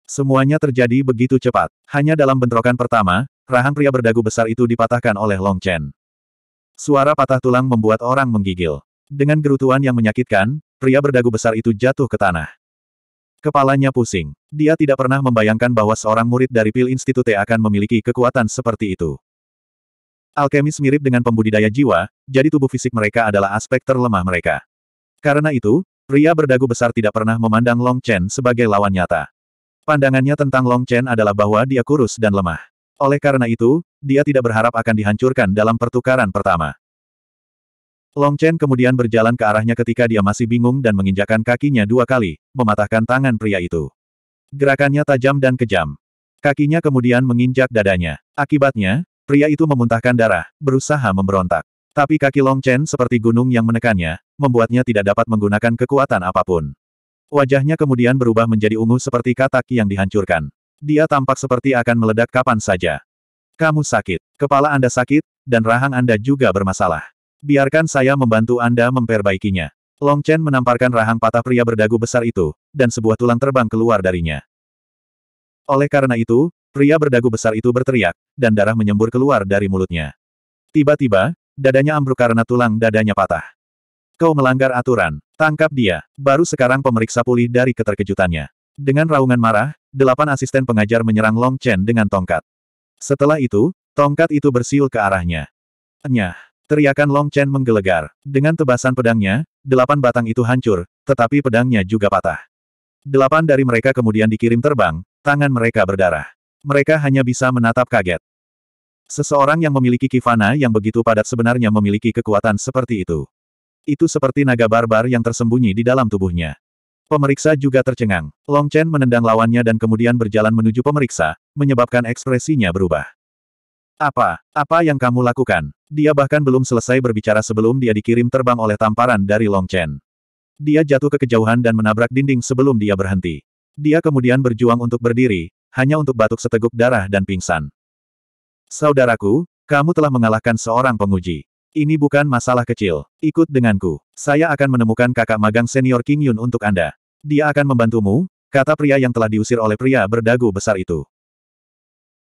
Semuanya terjadi begitu cepat. Hanya dalam bentrokan pertama, rahang pria berdagu besar itu dipatahkan oleh Long Chen. Suara patah tulang membuat orang menggigil. Dengan gerutuan yang menyakitkan, pria berdagu besar itu jatuh ke tanah. Kepalanya pusing. Dia tidak pernah membayangkan bahwa seorang murid dari Pil Institute akan memiliki kekuatan seperti itu. Alkemis mirip dengan pembudidaya jiwa, jadi tubuh fisik mereka adalah aspek terlemah mereka. Karena itu, pria berdagu besar tidak pernah memandang Long Chen sebagai lawan nyata. Pandangannya tentang Long Chen adalah bahwa dia kurus dan lemah. Oleh karena itu, dia tidak berharap akan dihancurkan dalam pertukaran pertama. Long Chen kemudian berjalan ke arahnya ketika dia masih bingung dan menginjakan kakinya dua kali, mematahkan tangan pria itu. Gerakannya tajam dan kejam. Kakinya kemudian menginjak dadanya. Akibatnya, Pria itu memuntahkan darah, berusaha memberontak. Tapi kaki Long Chen seperti gunung yang menekannya, membuatnya tidak dapat menggunakan kekuatan apapun. Wajahnya kemudian berubah menjadi ungu seperti katak yang dihancurkan. Dia tampak seperti akan meledak kapan saja. Kamu sakit, kepala Anda sakit, dan rahang Anda juga bermasalah. Biarkan saya membantu Anda memperbaikinya. Long Chen menamparkan rahang patah pria berdagu besar itu, dan sebuah tulang terbang keluar darinya. Oleh karena itu, Pria berdagu besar itu berteriak, dan darah menyembur keluar dari mulutnya. Tiba-tiba, dadanya ambruk karena tulang dadanya patah. Kau melanggar aturan, tangkap dia. Baru sekarang pemeriksa pulih dari keterkejutannya. Dengan raungan marah, delapan asisten pengajar menyerang Long Chen dengan tongkat. Setelah itu, tongkat itu bersiul ke arahnya. Nyah! Teriakan Long Chen menggelegar. Dengan tebasan pedangnya, delapan batang itu hancur, tetapi pedangnya juga patah. Delapan dari mereka kemudian dikirim terbang, tangan mereka berdarah. Mereka hanya bisa menatap kaget. Seseorang yang memiliki kivana yang begitu padat sebenarnya memiliki kekuatan seperti itu. Itu seperti naga barbar yang tersembunyi di dalam tubuhnya. Pemeriksa juga tercengang. Long Chen menendang lawannya dan kemudian berjalan menuju pemeriksa, menyebabkan ekspresinya berubah. Apa? Apa yang kamu lakukan? Dia bahkan belum selesai berbicara sebelum dia dikirim terbang oleh tamparan dari Long Chen. Dia jatuh ke kejauhan dan menabrak dinding sebelum dia berhenti. Dia kemudian berjuang untuk berdiri, hanya untuk batuk seteguk darah dan pingsan. Saudaraku, kamu telah mengalahkan seorang penguji. Ini bukan masalah kecil. Ikut denganku. Saya akan menemukan kakak magang senior King Yun untuk Anda. Dia akan membantumu, kata pria yang telah diusir oleh pria berdagu besar itu.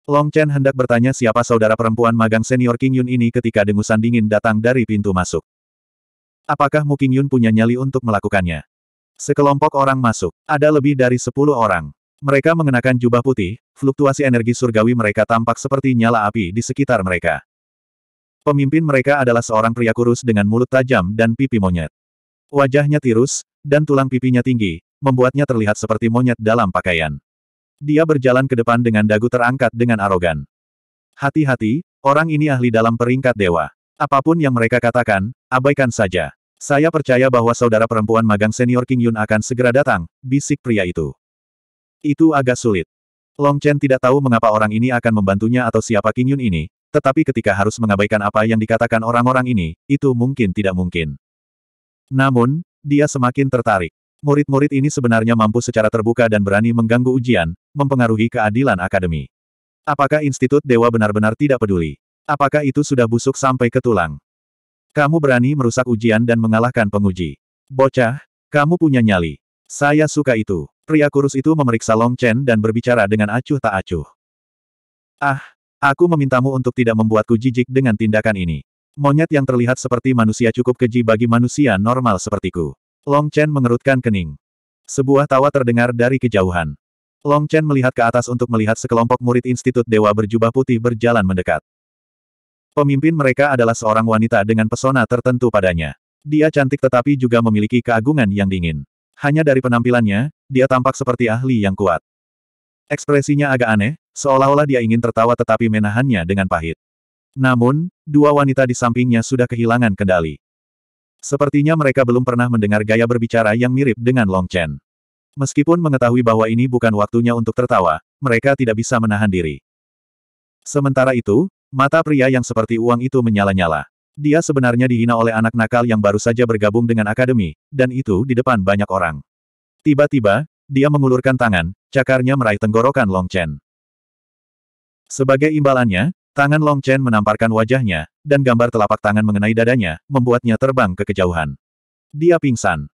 Long Chen hendak bertanya siapa saudara perempuan magang senior King Yun ini ketika dengusan dingin datang dari pintu masuk. Apakah Mu King Yun punya nyali untuk melakukannya? Sekelompok orang masuk. Ada lebih dari sepuluh orang. Mereka mengenakan jubah putih, fluktuasi energi surgawi mereka tampak seperti nyala api di sekitar mereka. Pemimpin mereka adalah seorang pria kurus dengan mulut tajam dan pipi monyet. Wajahnya tirus, dan tulang pipinya tinggi, membuatnya terlihat seperti monyet dalam pakaian. Dia berjalan ke depan dengan dagu terangkat dengan arogan. Hati-hati, orang ini ahli dalam peringkat dewa. Apapun yang mereka katakan, abaikan saja. Saya percaya bahwa saudara perempuan magang senior King Yun akan segera datang, bisik pria itu. Itu agak sulit. Long Chen tidak tahu mengapa orang ini akan membantunya atau siapa King Yun ini, tetapi ketika harus mengabaikan apa yang dikatakan orang-orang ini, itu mungkin tidak mungkin. Namun, dia semakin tertarik. Murid-murid ini sebenarnya mampu secara terbuka dan berani mengganggu ujian, mempengaruhi keadilan akademi. Apakah Institut Dewa benar-benar tidak peduli? Apakah itu sudah busuk sampai ke tulang? Kamu berani merusak ujian dan mengalahkan penguji. Bocah, kamu punya nyali. Saya suka itu. Pria kurus itu memeriksa Long Chen dan berbicara dengan acuh tak acuh. Ah, aku memintamu untuk tidak membuatku jijik dengan tindakan ini. Monyet yang terlihat seperti manusia cukup keji bagi manusia normal sepertiku. Long Chen mengerutkan kening. Sebuah tawa terdengar dari kejauhan. Long Chen melihat ke atas untuk melihat sekelompok murid Institut Dewa berjubah putih berjalan mendekat. Pemimpin mereka adalah seorang wanita dengan pesona tertentu padanya. Dia cantik tetapi juga memiliki keagungan yang dingin. Hanya dari penampilannya, dia tampak seperti ahli yang kuat. Ekspresinya agak aneh, seolah-olah dia ingin tertawa tetapi menahannya dengan pahit. Namun, dua wanita di sampingnya sudah kehilangan kendali. Sepertinya mereka belum pernah mendengar gaya berbicara yang mirip dengan Long Chen. Meskipun mengetahui bahwa ini bukan waktunya untuk tertawa, mereka tidak bisa menahan diri. Sementara itu, mata pria yang seperti uang itu menyala-nyala. Dia sebenarnya dihina oleh anak nakal yang baru saja bergabung dengan akademi, dan itu di depan banyak orang. Tiba-tiba, dia mengulurkan tangan, cakarnya meraih tenggorokan Long Chen. Sebagai imbalannya, tangan Long Chen menamparkan wajahnya, dan gambar telapak tangan mengenai dadanya, membuatnya terbang ke kejauhan. Dia pingsan.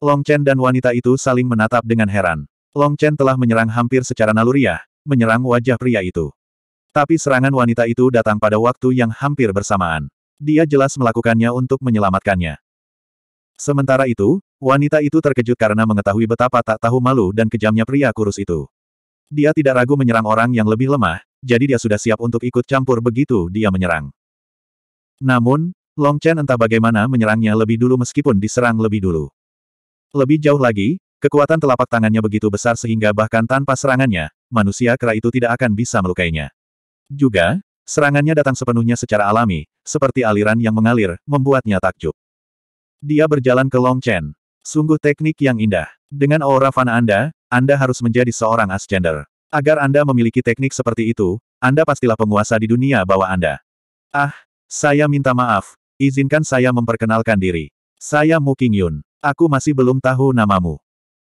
Long Chen dan wanita itu saling menatap dengan heran. Long Chen telah menyerang hampir secara naluriah, menyerang wajah pria itu. Tapi serangan wanita itu datang pada waktu yang hampir bersamaan. Dia jelas melakukannya untuk menyelamatkannya. Sementara itu, wanita itu terkejut karena mengetahui betapa tak tahu malu dan kejamnya pria kurus itu. Dia tidak ragu menyerang orang yang lebih lemah, jadi dia sudah siap untuk ikut campur begitu dia menyerang. Namun, Long Chen entah bagaimana menyerangnya lebih dulu meskipun diserang lebih dulu. Lebih jauh lagi, kekuatan telapak tangannya begitu besar sehingga bahkan tanpa serangannya, manusia kera itu tidak akan bisa melukainya. Juga, Serangannya datang sepenuhnya secara alami, seperti aliran yang mengalir, membuatnya takjub. Dia berjalan ke Long Chen. Sungguh teknik yang indah. Dengan aura fana Anda, Anda harus menjadi seorang asgender. Agar Anda memiliki teknik seperti itu, Anda pastilah penguasa di dunia bawah Anda. Ah, saya minta maaf. Izinkan saya memperkenalkan diri. Saya Mu Yun. Aku masih belum tahu namamu.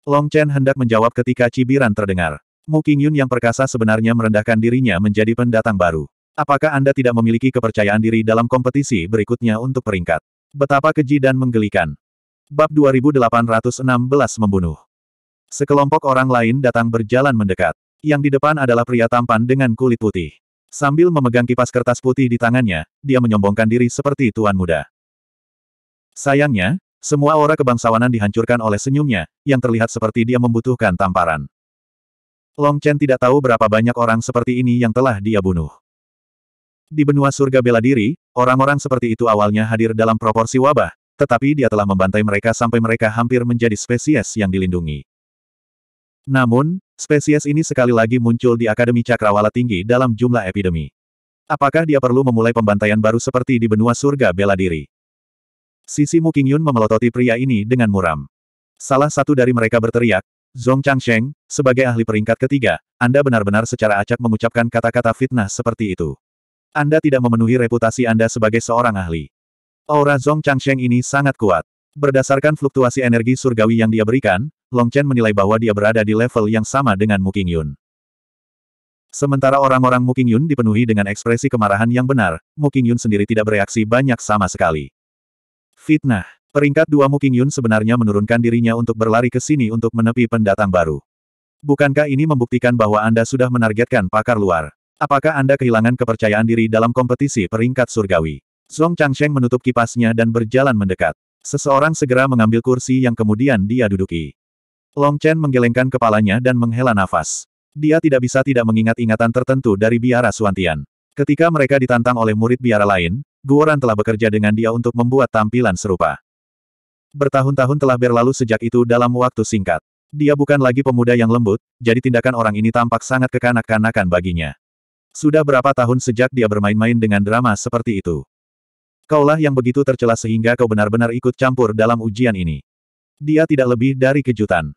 Long Chen hendak menjawab ketika cibiran terdengar. Mu Yun yang perkasa sebenarnya merendahkan dirinya menjadi pendatang baru. Apakah Anda tidak memiliki kepercayaan diri dalam kompetisi berikutnya untuk peringkat? Betapa keji dan menggelikan. Bab 2816 Membunuh Sekelompok orang lain datang berjalan mendekat. Yang di depan adalah pria tampan dengan kulit putih. Sambil memegang kipas kertas putih di tangannya, dia menyombongkan diri seperti tuan muda. Sayangnya, semua aura kebangsawanan dihancurkan oleh senyumnya, yang terlihat seperti dia membutuhkan tamparan. Long Chen tidak tahu berapa banyak orang seperti ini yang telah dia bunuh. Di benua surga bela diri, orang-orang seperti itu awalnya hadir dalam proporsi wabah, tetapi dia telah membantai mereka sampai mereka hampir menjadi spesies yang dilindungi. Namun, spesies ini sekali lagi muncul di Akademi Cakrawala Tinggi dalam jumlah epidemi. Apakah dia perlu memulai pembantaian baru seperti di benua surga bela diri? Sisi Mukingyun memelototi pria ini dengan muram. Salah satu dari mereka berteriak, Zhong Changsheng, sebagai ahli peringkat ketiga, Anda benar-benar secara acak mengucapkan kata-kata fitnah seperti itu. Anda tidak memenuhi reputasi Anda sebagai seorang ahli. Aura Zong Changsheng ini sangat kuat. Berdasarkan fluktuasi energi surgawi yang dia berikan, Long Chen menilai bahwa dia berada di level yang sama dengan Muking Yun. Sementara orang-orang Muking Yun dipenuhi dengan ekspresi kemarahan yang benar, Muking Yun sendiri tidak bereaksi banyak sama sekali. Fitnah. Peringkat dua Muking Yun sebenarnya menurunkan dirinya untuk berlari ke sini untuk menepi pendatang baru. Bukankah ini membuktikan bahwa Anda sudah menargetkan pakar luar? Apakah Anda kehilangan kepercayaan diri dalam kompetisi peringkat surgawi? Song Changsheng menutup kipasnya dan berjalan mendekat. Seseorang segera mengambil kursi yang kemudian dia duduki. Long Chen menggelengkan kepalanya dan menghela nafas. Dia tidak bisa tidak mengingat ingatan tertentu dari biara Suantian. Ketika mereka ditantang oleh murid biara lain, Guoran telah bekerja dengan dia untuk membuat tampilan serupa. Bertahun-tahun telah berlalu sejak itu dalam waktu singkat. Dia bukan lagi pemuda yang lembut, jadi tindakan orang ini tampak sangat kekanak-kanakan baginya. Sudah berapa tahun sejak dia bermain-main dengan drama seperti itu. Kaulah yang begitu tercela sehingga kau benar-benar ikut campur dalam ujian ini. Dia tidak lebih dari kejutan.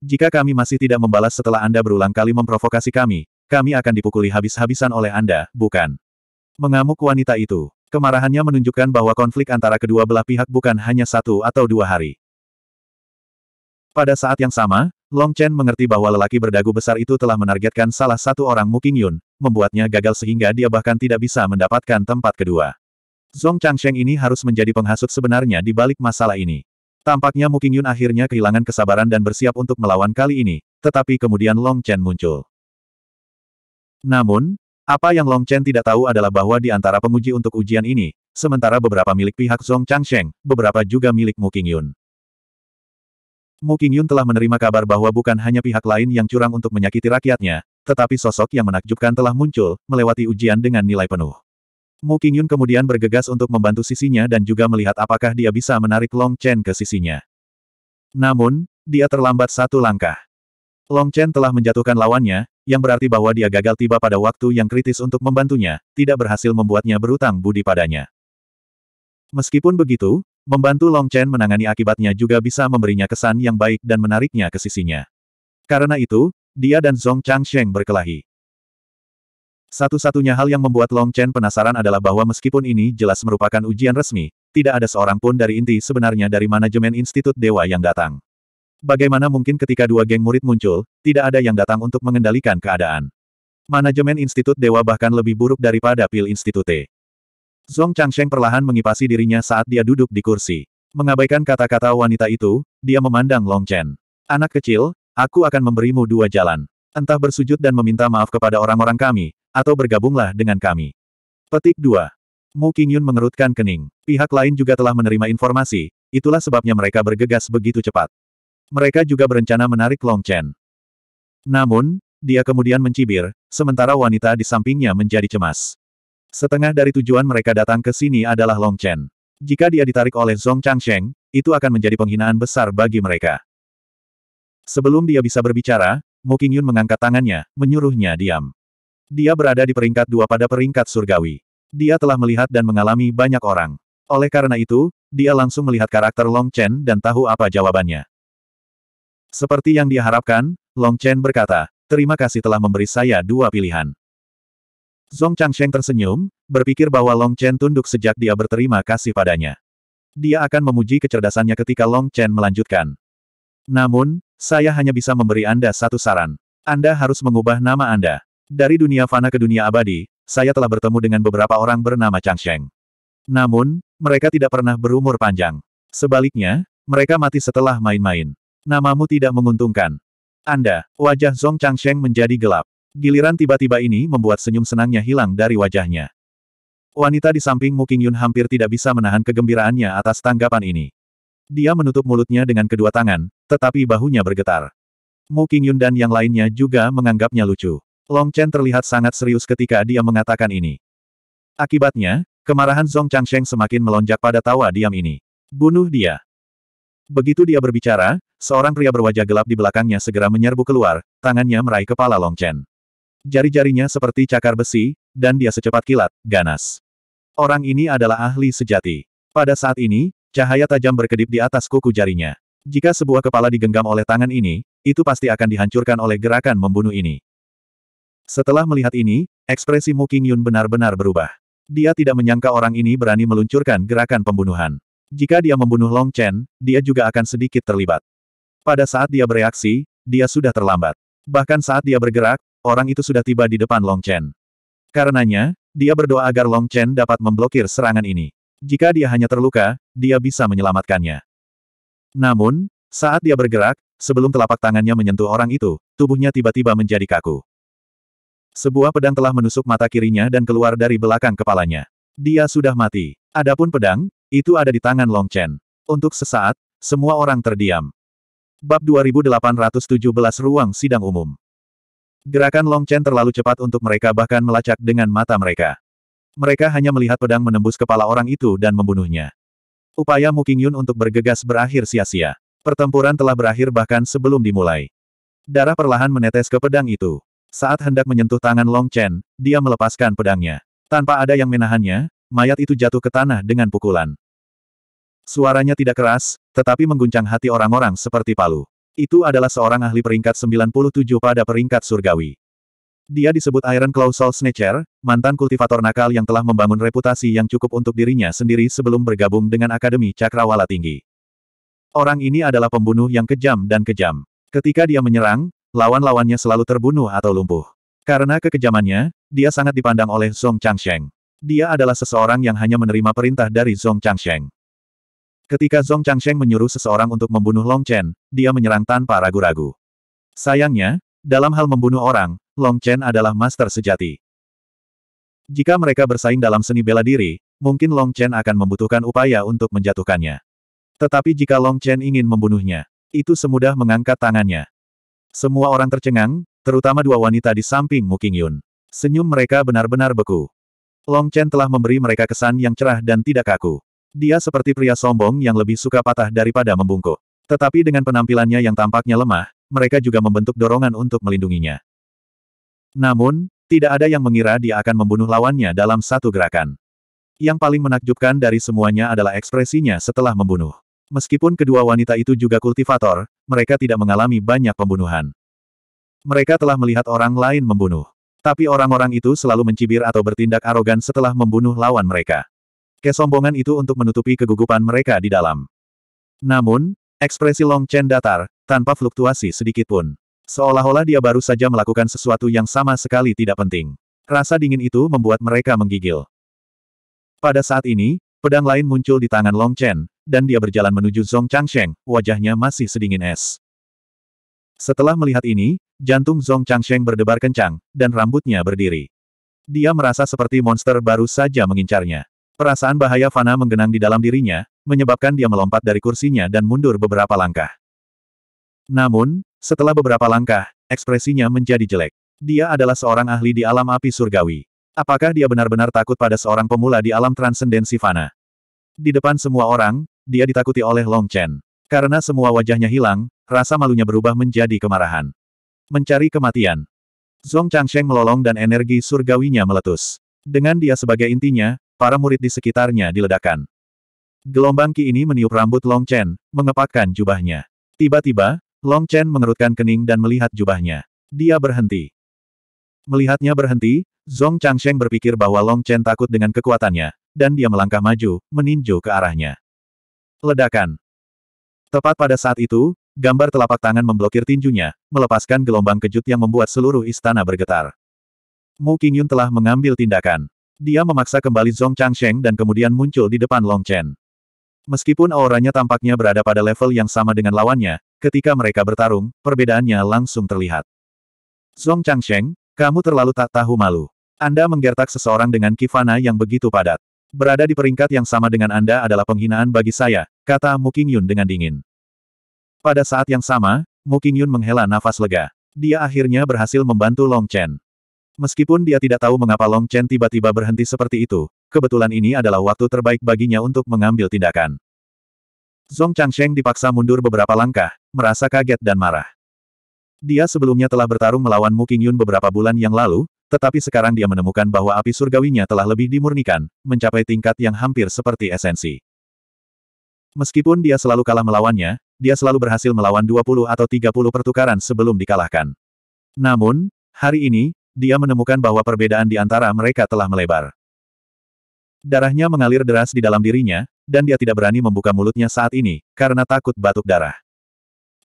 Jika kami masih tidak membalas setelah Anda berulang kali memprovokasi kami, kami akan dipukuli habis-habisan oleh Anda, bukan? Mengamuk wanita itu. Kemarahannya menunjukkan bahwa konflik antara kedua belah pihak bukan hanya satu atau dua hari. Pada saat yang sama, Long Chen mengerti bahwa lelaki berdagu besar itu telah menargetkan salah satu orang Muking Yun, membuatnya gagal sehingga dia bahkan tidak bisa mendapatkan tempat kedua. Zong Changsheng ini harus menjadi penghasut sebenarnya di balik masalah ini. Tampaknya Muking Yun akhirnya kehilangan kesabaran dan bersiap untuk melawan kali ini, tetapi kemudian Long Chen muncul. Namun, apa yang Long Chen tidak tahu adalah bahwa di antara penguji untuk ujian ini, sementara beberapa milik pihak Zong Changsheng, beberapa juga milik Muking Yun. Mu Qingyun telah menerima kabar bahwa bukan hanya pihak lain yang curang untuk menyakiti rakyatnya, tetapi sosok yang menakjubkan telah muncul, melewati ujian dengan nilai penuh. Mu Qingyun kemudian bergegas untuk membantu sisinya dan juga melihat apakah dia bisa menarik Long Chen ke sisinya. Namun, dia terlambat satu langkah. Long Chen telah menjatuhkan lawannya, yang berarti bahwa dia gagal tiba pada waktu yang kritis untuk membantunya, tidak berhasil membuatnya berutang budi padanya. Meskipun begitu, Membantu Long Chen menangani akibatnya juga bisa memberinya kesan yang baik dan menariknya ke sisinya. Karena itu, dia dan Zhong Changsheng berkelahi. Satu-satunya hal yang membuat Long Chen penasaran adalah bahwa meskipun ini jelas merupakan ujian resmi, tidak ada seorang pun dari inti sebenarnya dari manajemen Institut Dewa yang datang. Bagaimana mungkin ketika dua geng murid muncul, tidak ada yang datang untuk mengendalikan keadaan. Manajemen Institut Dewa bahkan lebih buruk daripada Pil Institute. Zong Changsheng perlahan mengipasi dirinya saat dia duduk di kursi. Mengabaikan kata-kata wanita itu, dia memandang Long Chen. Anak kecil, aku akan memberimu dua jalan. Entah bersujud dan meminta maaf kepada orang-orang kami, atau bergabunglah dengan kami. Petik 2. Mu Qingyun mengerutkan kening. Pihak lain juga telah menerima informasi, itulah sebabnya mereka bergegas begitu cepat. Mereka juga berencana menarik Long Chen. Namun, dia kemudian mencibir, sementara wanita di sampingnya menjadi cemas. Setengah dari tujuan mereka datang ke sini adalah Long Chen. Jika dia ditarik oleh Zong Changsheng, itu akan menjadi penghinaan besar bagi mereka. Sebelum dia bisa berbicara, Mu Qingyun mengangkat tangannya, menyuruhnya diam. Dia berada di peringkat dua pada peringkat surgawi. Dia telah melihat dan mengalami banyak orang. Oleh karena itu, dia langsung melihat karakter Long Chen dan tahu apa jawabannya. Seperti yang dia harapkan, Long Chen berkata, terima kasih telah memberi saya dua pilihan. Zong Changsheng tersenyum, berpikir bahwa Long Chen tunduk sejak dia berterima kasih padanya. Dia akan memuji kecerdasannya ketika Long Chen melanjutkan. Namun, saya hanya bisa memberi Anda satu saran. Anda harus mengubah nama Anda. Dari dunia fana ke dunia abadi, saya telah bertemu dengan beberapa orang bernama Changsheng. Namun, mereka tidak pernah berumur panjang. Sebaliknya, mereka mati setelah main-main. Namamu tidak menguntungkan. Anda, wajah Zong Changsheng menjadi gelap. Giliran tiba-tiba ini membuat senyum senangnya hilang dari wajahnya. Wanita di samping Mu Qingyun hampir tidak bisa menahan kegembiraannya atas tanggapan ini. Dia menutup mulutnya dengan kedua tangan, tetapi bahunya bergetar. Mu Qingyun dan yang lainnya juga menganggapnya lucu. Long Chen terlihat sangat serius ketika dia mengatakan ini. Akibatnya, kemarahan Zong Changsheng semakin melonjak pada tawa diam ini. Bunuh dia. Begitu dia berbicara, seorang pria berwajah gelap di belakangnya segera menyerbu keluar, tangannya meraih kepala Long Chen jari-jarinya seperti cakar besi, dan dia secepat kilat, ganas. Orang ini adalah ahli sejati. Pada saat ini, cahaya tajam berkedip di atas kuku jarinya. Jika sebuah kepala digenggam oleh tangan ini, itu pasti akan dihancurkan oleh gerakan membunuh ini. Setelah melihat ini, ekspresi Mu King Yun benar-benar berubah. Dia tidak menyangka orang ini berani meluncurkan gerakan pembunuhan. Jika dia membunuh Long Chen, dia juga akan sedikit terlibat. Pada saat dia bereaksi, dia sudah terlambat. Bahkan saat dia bergerak, orang itu sudah tiba di depan Long Chen. Karenanya, dia berdoa agar Long Chen dapat memblokir serangan ini. Jika dia hanya terluka, dia bisa menyelamatkannya. Namun, saat dia bergerak, sebelum telapak tangannya menyentuh orang itu, tubuhnya tiba-tiba menjadi kaku. Sebuah pedang telah menusuk mata kirinya dan keluar dari belakang kepalanya. Dia sudah mati. Adapun pedang, itu ada di tangan Long Chen. Untuk sesaat, semua orang terdiam. Bab 2817 Ruang Sidang Umum Gerakan Long Chen terlalu cepat untuk mereka bahkan melacak dengan mata mereka. Mereka hanya melihat pedang menembus kepala orang itu dan membunuhnya. Upaya Mu Qingyun untuk bergegas berakhir sia-sia. Pertempuran telah berakhir bahkan sebelum dimulai. Darah perlahan menetes ke pedang itu. Saat hendak menyentuh tangan Long Chen, dia melepaskan pedangnya. Tanpa ada yang menahannya, mayat itu jatuh ke tanah dengan pukulan. Suaranya tidak keras, tetapi mengguncang hati orang-orang seperti palu. Itu adalah seorang ahli peringkat 97 pada peringkat surgawi. Dia disebut Iron Claw Soul Snatcher, mantan kultivator nakal yang telah membangun reputasi yang cukup untuk dirinya sendiri sebelum bergabung dengan Akademi Cakrawala Tinggi. Orang ini adalah pembunuh yang kejam dan kejam. Ketika dia menyerang, lawan-lawannya selalu terbunuh atau lumpuh. Karena kekejamannya, dia sangat dipandang oleh Song Changsheng. Dia adalah seseorang yang hanya menerima perintah dari Song Changsheng. Ketika Zong Changsheng menyuruh seseorang untuk membunuh Long Chen, dia menyerang tanpa ragu-ragu. Sayangnya, dalam hal membunuh orang, Long Chen adalah master sejati. Jika mereka bersaing dalam seni bela diri, mungkin Long Chen akan membutuhkan upaya untuk menjatuhkannya. Tetapi jika Long Chen ingin membunuhnya, itu semudah mengangkat tangannya. Semua orang tercengang, terutama dua wanita di samping Mu Qingyun. Senyum mereka benar-benar beku. Long Chen telah memberi mereka kesan yang cerah dan tidak kaku. Dia seperti pria sombong yang lebih suka patah daripada membungkuk. Tetapi dengan penampilannya yang tampaknya lemah, mereka juga membentuk dorongan untuk melindunginya. Namun, tidak ada yang mengira dia akan membunuh lawannya dalam satu gerakan. Yang paling menakjubkan dari semuanya adalah ekspresinya setelah membunuh. Meskipun kedua wanita itu juga kultivator, mereka tidak mengalami banyak pembunuhan. Mereka telah melihat orang lain membunuh. Tapi orang-orang itu selalu mencibir atau bertindak arogan setelah membunuh lawan mereka. Kesombongan itu untuk menutupi kegugupan mereka di dalam. Namun, ekspresi Long Chen datar, tanpa fluktuasi sedikitpun. Seolah-olah dia baru saja melakukan sesuatu yang sama sekali tidak penting. Rasa dingin itu membuat mereka menggigil. Pada saat ini, pedang lain muncul di tangan Long Chen, dan dia berjalan menuju Zhong Changsheng, wajahnya masih sedingin es. Setelah melihat ini, jantung Zhong Changsheng berdebar kencang, dan rambutnya berdiri. Dia merasa seperti monster baru saja mengincarnya. Perasaan bahaya fana menggenang di dalam dirinya, menyebabkan dia melompat dari kursinya dan mundur beberapa langkah. Namun, setelah beberapa langkah, ekspresinya menjadi jelek. Dia adalah seorang ahli di alam api surgawi. Apakah dia benar-benar takut pada seorang pemula di alam transendensi fana? Di depan semua orang, dia ditakuti oleh Long Chen. Karena semua wajahnya hilang, rasa malunya berubah menjadi kemarahan. Mencari kematian. Zong Changsheng melolong dan energi surgawinya meletus. Dengan dia sebagai intinya, para murid di sekitarnya diledakkan. Gelombang ki ini meniup rambut Long Chen, mengepakkan jubahnya. Tiba-tiba, Long Chen mengerutkan kening dan melihat jubahnya. Dia berhenti. Melihatnya berhenti, Zong Changsheng berpikir bahwa Long Chen takut dengan kekuatannya, dan dia melangkah maju, meninju ke arahnya. Ledakan. Tepat pada saat itu, gambar telapak tangan memblokir tinjunya, melepaskan gelombang kejut yang membuat seluruh istana bergetar. Mu Qingyun telah mengambil tindakan. Dia memaksa kembali Zong Changsheng dan kemudian muncul di depan Long Chen. Meskipun auranya tampaknya berada pada level yang sama dengan lawannya, ketika mereka bertarung, perbedaannya langsung terlihat. Zong Changsheng, kamu terlalu tak tahu malu. Anda menggertak seseorang dengan kifana yang begitu padat. Berada di peringkat yang sama dengan Anda adalah penghinaan bagi saya, kata Mu Qingyun dengan dingin. Pada saat yang sama, Mu Qingyun menghela nafas lega. Dia akhirnya berhasil membantu Long Chen. Meskipun dia tidak tahu mengapa Long Chen tiba-tiba berhenti seperti itu, kebetulan ini adalah waktu terbaik baginya untuk mengambil tindakan. Zong Changsheng dipaksa mundur beberapa langkah, merasa kaget dan marah. Dia sebelumnya telah bertarung melawan Mu Yun beberapa bulan yang lalu, tetapi sekarang dia menemukan bahwa api surgawinya telah lebih dimurnikan, mencapai tingkat yang hampir seperti esensi. Meskipun dia selalu kalah melawannya, dia selalu berhasil melawan 20 atau 30 pertukaran sebelum dikalahkan. Namun, hari ini, dia menemukan bahwa perbedaan di antara mereka telah melebar. Darahnya mengalir deras di dalam dirinya, dan dia tidak berani membuka mulutnya saat ini, karena takut batuk darah.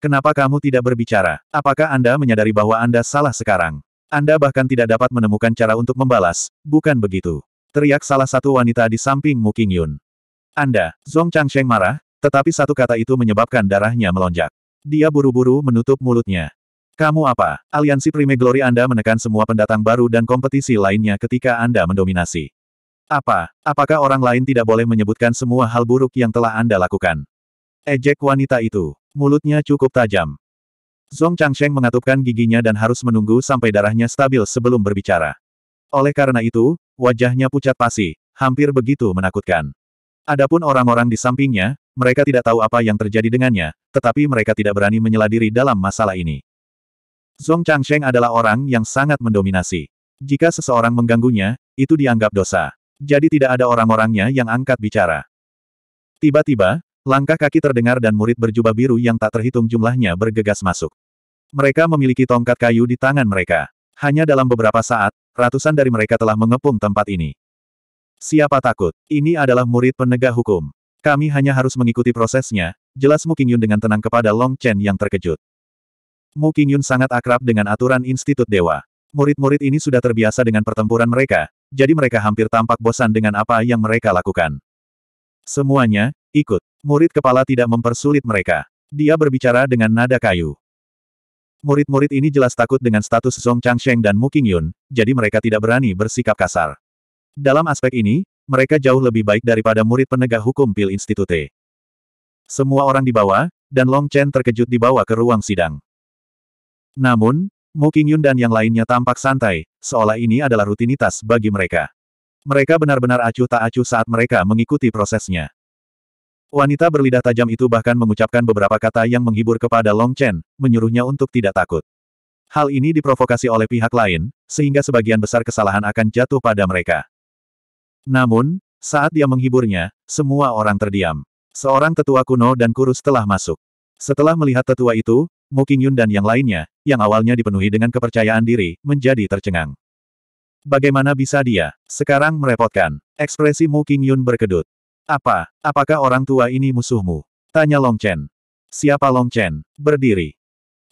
Kenapa kamu tidak berbicara? Apakah Anda menyadari bahwa Anda salah sekarang? Anda bahkan tidak dapat menemukan cara untuk membalas, bukan begitu? Teriak salah satu wanita di samping Mu Yun. Anda, Zong Changsheng marah, tetapi satu kata itu menyebabkan darahnya melonjak. Dia buru-buru menutup mulutnya. Kamu apa? Aliansi Prime Glory Anda menekan semua pendatang baru dan kompetisi lainnya ketika Anda mendominasi. Apa? Apakah orang lain tidak boleh menyebutkan semua hal buruk yang telah Anda lakukan? Ejek wanita itu. Mulutnya cukup tajam. Zong Changsheng mengatupkan giginya dan harus menunggu sampai darahnya stabil sebelum berbicara. Oleh karena itu, wajahnya pucat pasi, hampir begitu menakutkan. Adapun orang-orang di sampingnya, mereka tidak tahu apa yang terjadi dengannya, tetapi mereka tidak berani menyeladiri dalam masalah ini. Zong Changsheng adalah orang yang sangat mendominasi. Jika seseorang mengganggunya, itu dianggap dosa. Jadi tidak ada orang-orangnya yang angkat bicara. Tiba-tiba, langkah kaki terdengar dan murid berjubah biru yang tak terhitung jumlahnya bergegas masuk. Mereka memiliki tongkat kayu di tangan mereka. Hanya dalam beberapa saat, ratusan dari mereka telah mengepung tempat ini. Siapa takut? Ini adalah murid penegak hukum. Kami hanya harus mengikuti prosesnya, jelas Mu Qingyun dengan tenang kepada Long Chen yang terkejut. Mu Qingyun sangat akrab dengan aturan Institut Dewa. Murid-murid ini sudah terbiasa dengan pertempuran mereka, jadi mereka hampir tampak bosan dengan apa yang mereka lakukan. Semuanya, ikut. Murid kepala tidak mempersulit mereka. Dia berbicara dengan nada kayu. Murid-murid ini jelas takut dengan status Song Changsheng dan Mu Qingyun, jadi mereka tidak berani bersikap kasar. Dalam aspek ini, mereka jauh lebih baik daripada murid penegak hukum Pil Institute. Semua orang di bawah, dan Long Chen terkejut dibawa ke ruang sidang. Namun, Mu Qingyun dan yang lainnya tampak santai, seolah ini adalah rutinitas bagi mereka. Mereka benar-benar acuh tak acuh saat mereka mengikuti prosesnya. Wanita berlidah tajam itu bahkan mengucapkan beberapa kata yang menghibur kepada Long Chen, menyuruhnya untuk tidak takut. Hal ini diprovokasi oleh pihak lain, sehingga sebagian besar kesalahan akan jatuh pada mereka. Namun, saat dia menghiburnya, semua orang terdiam. Seorang tetua kuno dan kurus telah masuk. Setelah melihat tetua itu, Mo Qingyun dan yang lainnya, yang awalnya dipenuhi dengan kepercayaan diri, menjadi tercengang. Bagaimana bisa dia? Sekarang merepotkan. Ekspresi Mo Qingyun berkedut. Apa? Apakah orang tua ini musuhmu? Tanya Long Chen. Siapa Long Chen? Berdiri.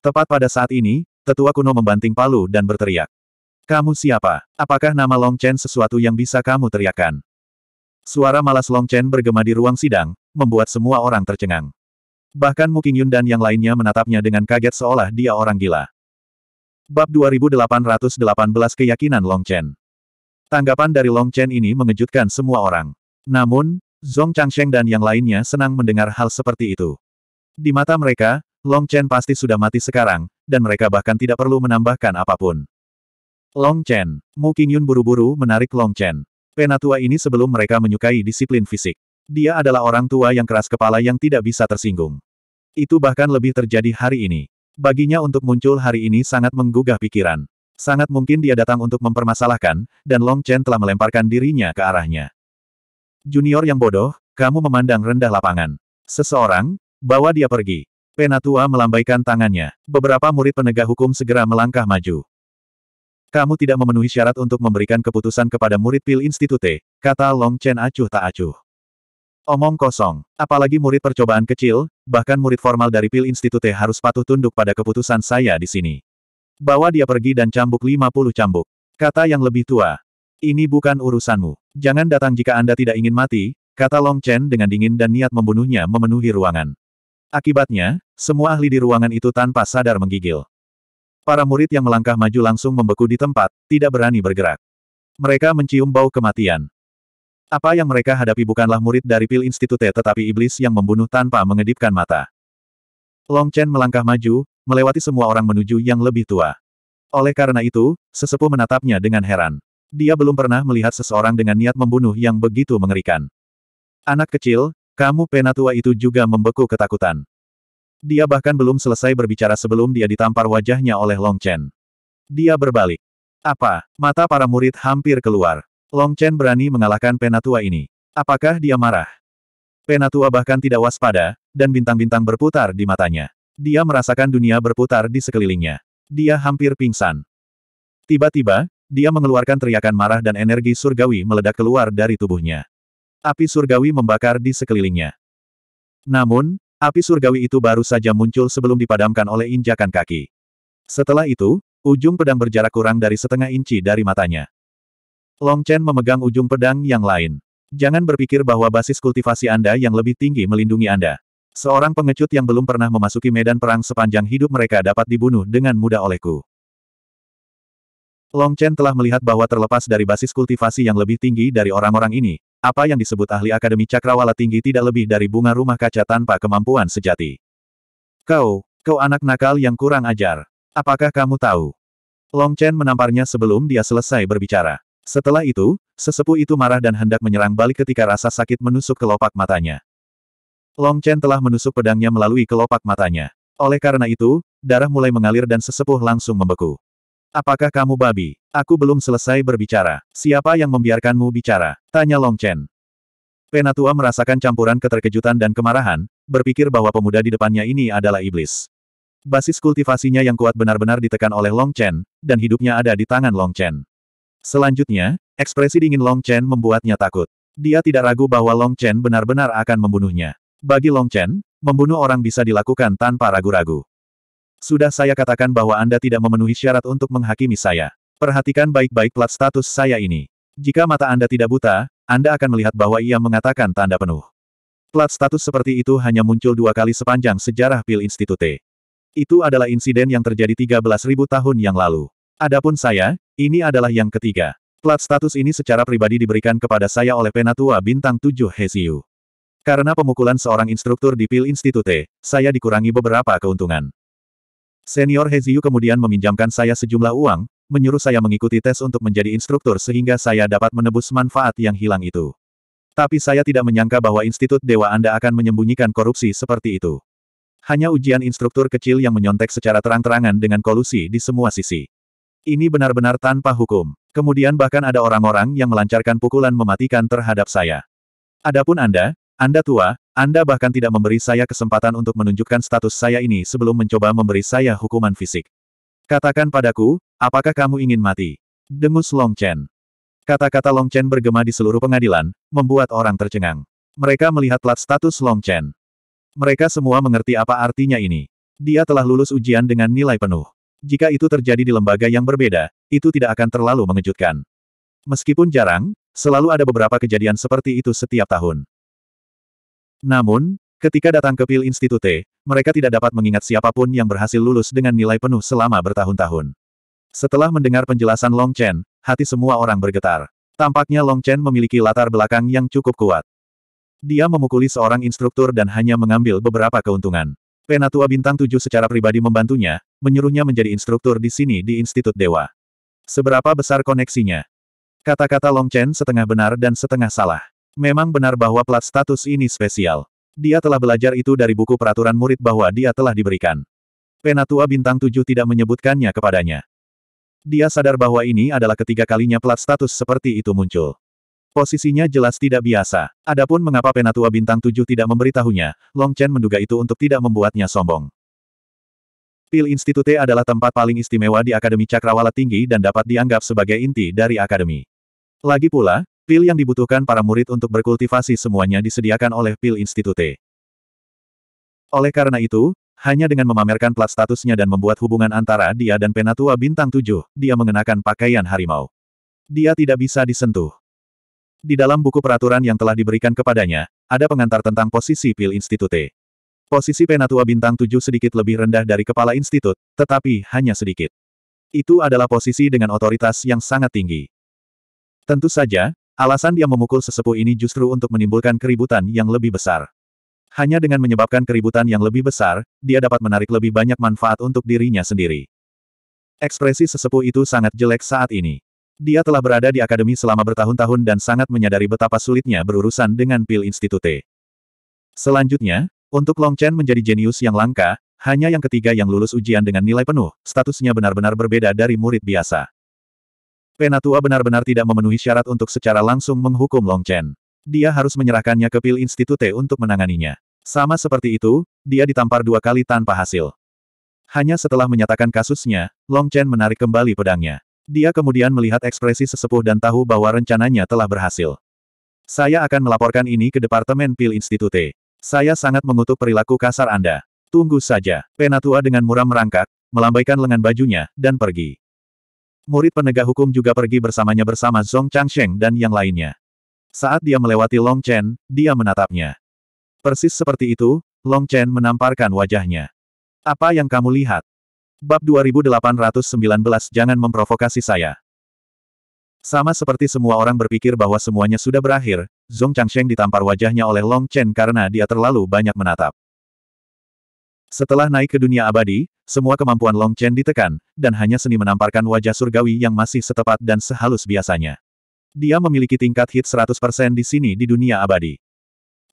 Tepat pada saat ini, tetua kuno membanting palu dan berteriak. Kamu siapa? Apakah nama Long Chen sesuatu yang bisa kamu teriakkan? Suara malas Long Chen bergema di ruang sidang, membuat semua orang tercengang. Bahkan Mu Qingyun dan yang lainnya menatapnya dengan kaget seolah dia orang gila. Bab 2818 Keyakinan Long Chen Tanggapan dari Long Chen ini mengejutkan semua orang. Namun, Zong Changsheng dan yang lainnya senang mendengar hal seperti itu. Di mata mereka, Long Chen pasti sudah mati sekarang, dan mereka bahkan tidak perlu menambahkan apapun. Long Chen, Mu Qingyun buru-buru menarik Long Chen. Penatua ini sebelum mereka menyukai disiplin fisik. Dia adalah orang tua yang keras kepala yang tidak bisa tersinggung. Itu bahkan lebih terjadi hari ini. Baginya untuk muncul hari ini sangat menggugah pikiran. Sangat mungkin dia datang untuk mempermasalahkan, dan Long Chen telah melemparkan dirinya ke arahnya. Junior yang bodoh, kamu memandang rendah lapangan. Seseorang, bawa dia pergi. Penatua melambaikan tangannya. Beberapa murid penegak hukum segera melangkah maju. Kamu tidak memenuhi syarat untuk memberikan keputusan kepada murid Pil Institute, kata Long Chen acuh tak acuh. Omong kosong. Apalagi murid percobaan kecil, bahkan murid formal dari Pil Institute harus patuh tunduk pada keputusan saya di sini. Bawa dia pergi dan cambuk 50 cambuk. Kata yang lebih tua. Ini bukan urusanmu. Jangan datang jika Anda tidak ingin mati, kata Long Chen dengan dingin dan niat membunuhnya memenuhi ruangan. Akibatnya, semua ahli di ruangan itu tanpa sadar menggigil. Para murid yang melangkah maju langsung membeku di tempat, tidak berani bergerak. Mereka mencium bau kematian. Apa yang mereka hadapi bukanlah murid dari Pil Institute tetapi iblis yang membunuh tanpa mengedipkan mata. Long Chen melangkah maju, melewati semua orang menuju yang lebih tua. Oleh karena itu, sesepuh menatapnya dengan heran. Dia belum pernah melihat seseorang dengan niat membunuh yang begitu mengerikan. Anak kecil, kamu penatua itu juga membeku ketakutan. Dia bahkan belum selesai berbicara sebelum dia ditampar wajahnya oleh Long Chen. Dia berbalik. Apa? Mata para murid hampir keluar. Long Chen berani mengalahkan penatua ini. Apakah dia marah? Penatua bahkan tidak waspada, dan bintang-bintang berputar di matanya. Dia merasakan dunia berputar di sekelilingnya. Dia hampir pingsan. Tiba-tiba, dia mengeluarkan teriakan marah dan energi surgawi meledak keluar dari tubuhnya. Api surgawi membakar di sekelilingnya. Namun, api surgawi itu baru saja muncul sebelum dipadamkan oleh injakan kaki. Setelah itu, ujung pedang berjarak kurang dari setengah inci dari matanya. Long Chen memegang ujung pedang yang lain. Jangan berpikir bahwa basis kultivasi Anda yang lebih tinggi melindungi Anda. Seorang pengecut yang belum pernah memasuki medan perang sepanjang hidup mereka dapat dibunuh dengan mudah olehku. Long Chen telah melihat bahwa terlepas dari basis kultivasi yang lebih tinggi dari orang-orang ini, apa yang disebut ahli akademi cakrawala tinggi tidak lebih dari bunga rumah kaca tanpa kemampuan sejati. Kau, kau anak nakal yang kurang ajar. Apakah kamu tahu? Long Chen menamparnya sebelum dia selesai berbicara. Setelah itu, sesepuh itu marah dan hendak menyerang balik ketika rasa sakit menusuk kelopak matanya. Long Chen telah menusuk pedangnya melalui kelopak matanya. Oleh karena itu, darah mulai mengalir dan sesepuh langsung membeku. Apakah kamu babi? Aku belum selesai berbicara. Siapa yang membiarkanmu bicara? Tanya Long Chen. Penatua merasakan campuran keterkejutan dan kemarahan, berpikir bahwa pemuda di depannya ini adalah iblis. Basis kultivasinya yang kuat benar-benar ditekan oleh Long Chen, dan hidupnya ada di tangan Long Chen. Selanjutnya, ekspresi dingin Long Chen membuatnya takut. Dia tidak ragu bahwa Long Chen benar-benar akan membunuhnya. Bagi Long Chen, membunuh orang bisa dilakukan tanpa ragu-ragu. Sudah saya katakan bahwa Anda tidak memenuhi syarat untuk menghakimi saya. Perhatikan baik-baik plat status saya ini. Jika mata Anda tidak buta, Anda akan melihat bahwa ia mengatakan tanda penuh. Plat status seperti itu hanya muncul dua kali sepanjang sejarah Pil Institute. Itu adalah insiden yang terjadi 13.000 tahun yang lalu. Adapun saya, ini adalah yang ketiga. Plat status ini secara pribadi diberikan kepada saya oleh Penatua Bintang 7 Hesiu. Karena pemukulan seorang instruktur di Pil Institute, saya dikurangi beberapa keuntungan. Senior Heziu kemudian meminjamkan saya sejumlah uang, menyuruh saya mengikuti tes untuk menjadi instruktur sehingga saya dapat menebus manfaat yang hilang itu. Tapi saya tidak menyangka bahwa Institut Dewa Anda akan menyembunyikan korupsi seperti itu. Hanya ujian instruktur kecil yang menyontek secara terang-terangan dengan kolusi di semua sisi. Ini benar-benar tanpa hukum. Kemudian bahkan ada orang-orang yang melancarkan pukulan mematikan terhadap saya. Adapun Anda, Anda tua, Anda bahkan tidak memberi saya kesempatan untuk menunjukkan status saya ini sebelum mencoba memberi saya hukuman fisik. Katakan padaku, apakah kamu ingin mati? Dengus Long Chen. Kata-kata Long Chen bergema di seluruh pengadilan, membuat orang tercengang. Mereka melihat plat status Long Chen. Mereka semua mengerti apa artinya ini. Dia telah lulus ujian dengan nilai penuh. Jika itu terjadi di lembaga yang berbeda, itu tidak akan terlalu mengejutkan. Meskipun jarang, selalu ada beberapa kejadian seperti itu setiap tahun. Namun, ketika datang ke Pil Institute, mereka tidak dapat mengingat siapapun yang berhasil lulus dengan nilai penuh selama bertahun-tahun. Setelah mendengar penjelasan Long Chen, hati semua orang bergetar. Tampaknya Long Chen memiliki latar belakang yang cukup kuat. Dia memukuli seorang instruktur dan hanya mengambil beberapa keuntungan. Penatua Bintang Tujuh secara pribadi membantunya, menyuruhnya menjadi instruktur di sini di Institut Dewa. Seberapa besar koneksinya? Kata-kata Long Chen setengah benar dan setengah salah. Memang benar bahwa plat status ini spesial. Dia telah belajar itu dari buku peraturan murid bahwa dia telah diberikan. Penatua Bintang tujuh tidak menyebutkannya kepadanya. Dia sadar bahwa ini adalah ketiga kalinya plat status seperti itu muncul. Posisinya jelas tidak biasa. Adapun mengapa Penatua Bintang tujuh tidak memberitahunya, Long Chen menduga itu untuk tidak membuatnya sombong. Pil Institute adalah tempat paling istimewa di Akademi Cakrawala Tinggi dan dapat dianggap sebagai inti dari Akademi. Lagi pula, pil yang dibutuhkan para murid untuk berkultivasi semuanya disediakan oleh Pil Institute. Oleh karena itu, hanya dengan memamerkan plat statusnya dan membuat hubungan antara dia dan Penatua Bintang 7, dia mengenakan pakaian harimau. Dia tidak bisa disentuh. Di dalam buku peraturan yang telah diberikan kepadanya, ada pengantar tentang posisi Pil Institute. Posisi penatua bintang tujuh sedikit lebih rendah dari kepala institut, tetapi hanya sedikit. Itu adalah posisi dengan otoritas yang sangat tinggi. Tentu saja, alasan dia memukul sesepuh ini justru untuk menimbulkan keributan yang lebih besar. Hanya dengan menyebabkan keributan yang lebih besar, dia dapat menarik lebih banyak manfaat untuk dirinya sendiri. Ekspresi sesepuh itu sangat jelek saat ini. Dia telah berada di akademi selama bertahun-tahun dan sangat menyadari betapa sulitnya berurusan dengan pil institute. Selanjutnya, untuk Long Chen menjadi jenius yang langka, hanya yang ketiga yang lulus ujian dengan nilai penuh, statusnya benar-benar berbeda dari murid biasa. Penatua benar-benar tidak memenuhi syarat untuk secara langsung menghukum Long Chen. Dia harus menyerahkannya ke Pil Institute untuk menanganinya. Sama seperti itu, dia ditampar dua kali tanpa hasil. Hanya setelah menyatakan kasusnya, Long Chen menarik kembali pedangnya. Dia kemudian melihat ekspresi sesepuh dan tahu bahwa rencananya telah berhasil. Saya akan melaporkan ini ke Departemen Pil Institute. Saya sangat mengutuk perilaku kasar Anda. Tunggu saja. Penatua dengan muram merangkak, melambaikan lengan bajunya, dan pergi. Murid penegak hukum juga pergi bersamanya bersama Zhong Changsheng dan yang lainnya. Saat dia melewati Long Chen, dia menatapnya. Persis seperti itu, Long Chen menamparkan wajahnya. Apa yang kamu lihat? Bab 2819 Jangan memprovokasi saya. Sama seperti semua orang berpikir bahwa semuanya sudah berakhir, Zhong Changsheng ditampar wajahnya oleh Long Chen karena dia terlalu banyak menatap. Setelah naik ke dunia abadi, semua kemampuan Long Chen ditekan, dan hanya seni menamparkan wajah surgawi yang masih setepat dan sehalus biasanya. Dia memiliki tingkat hit 100% di sini di dunia abadi.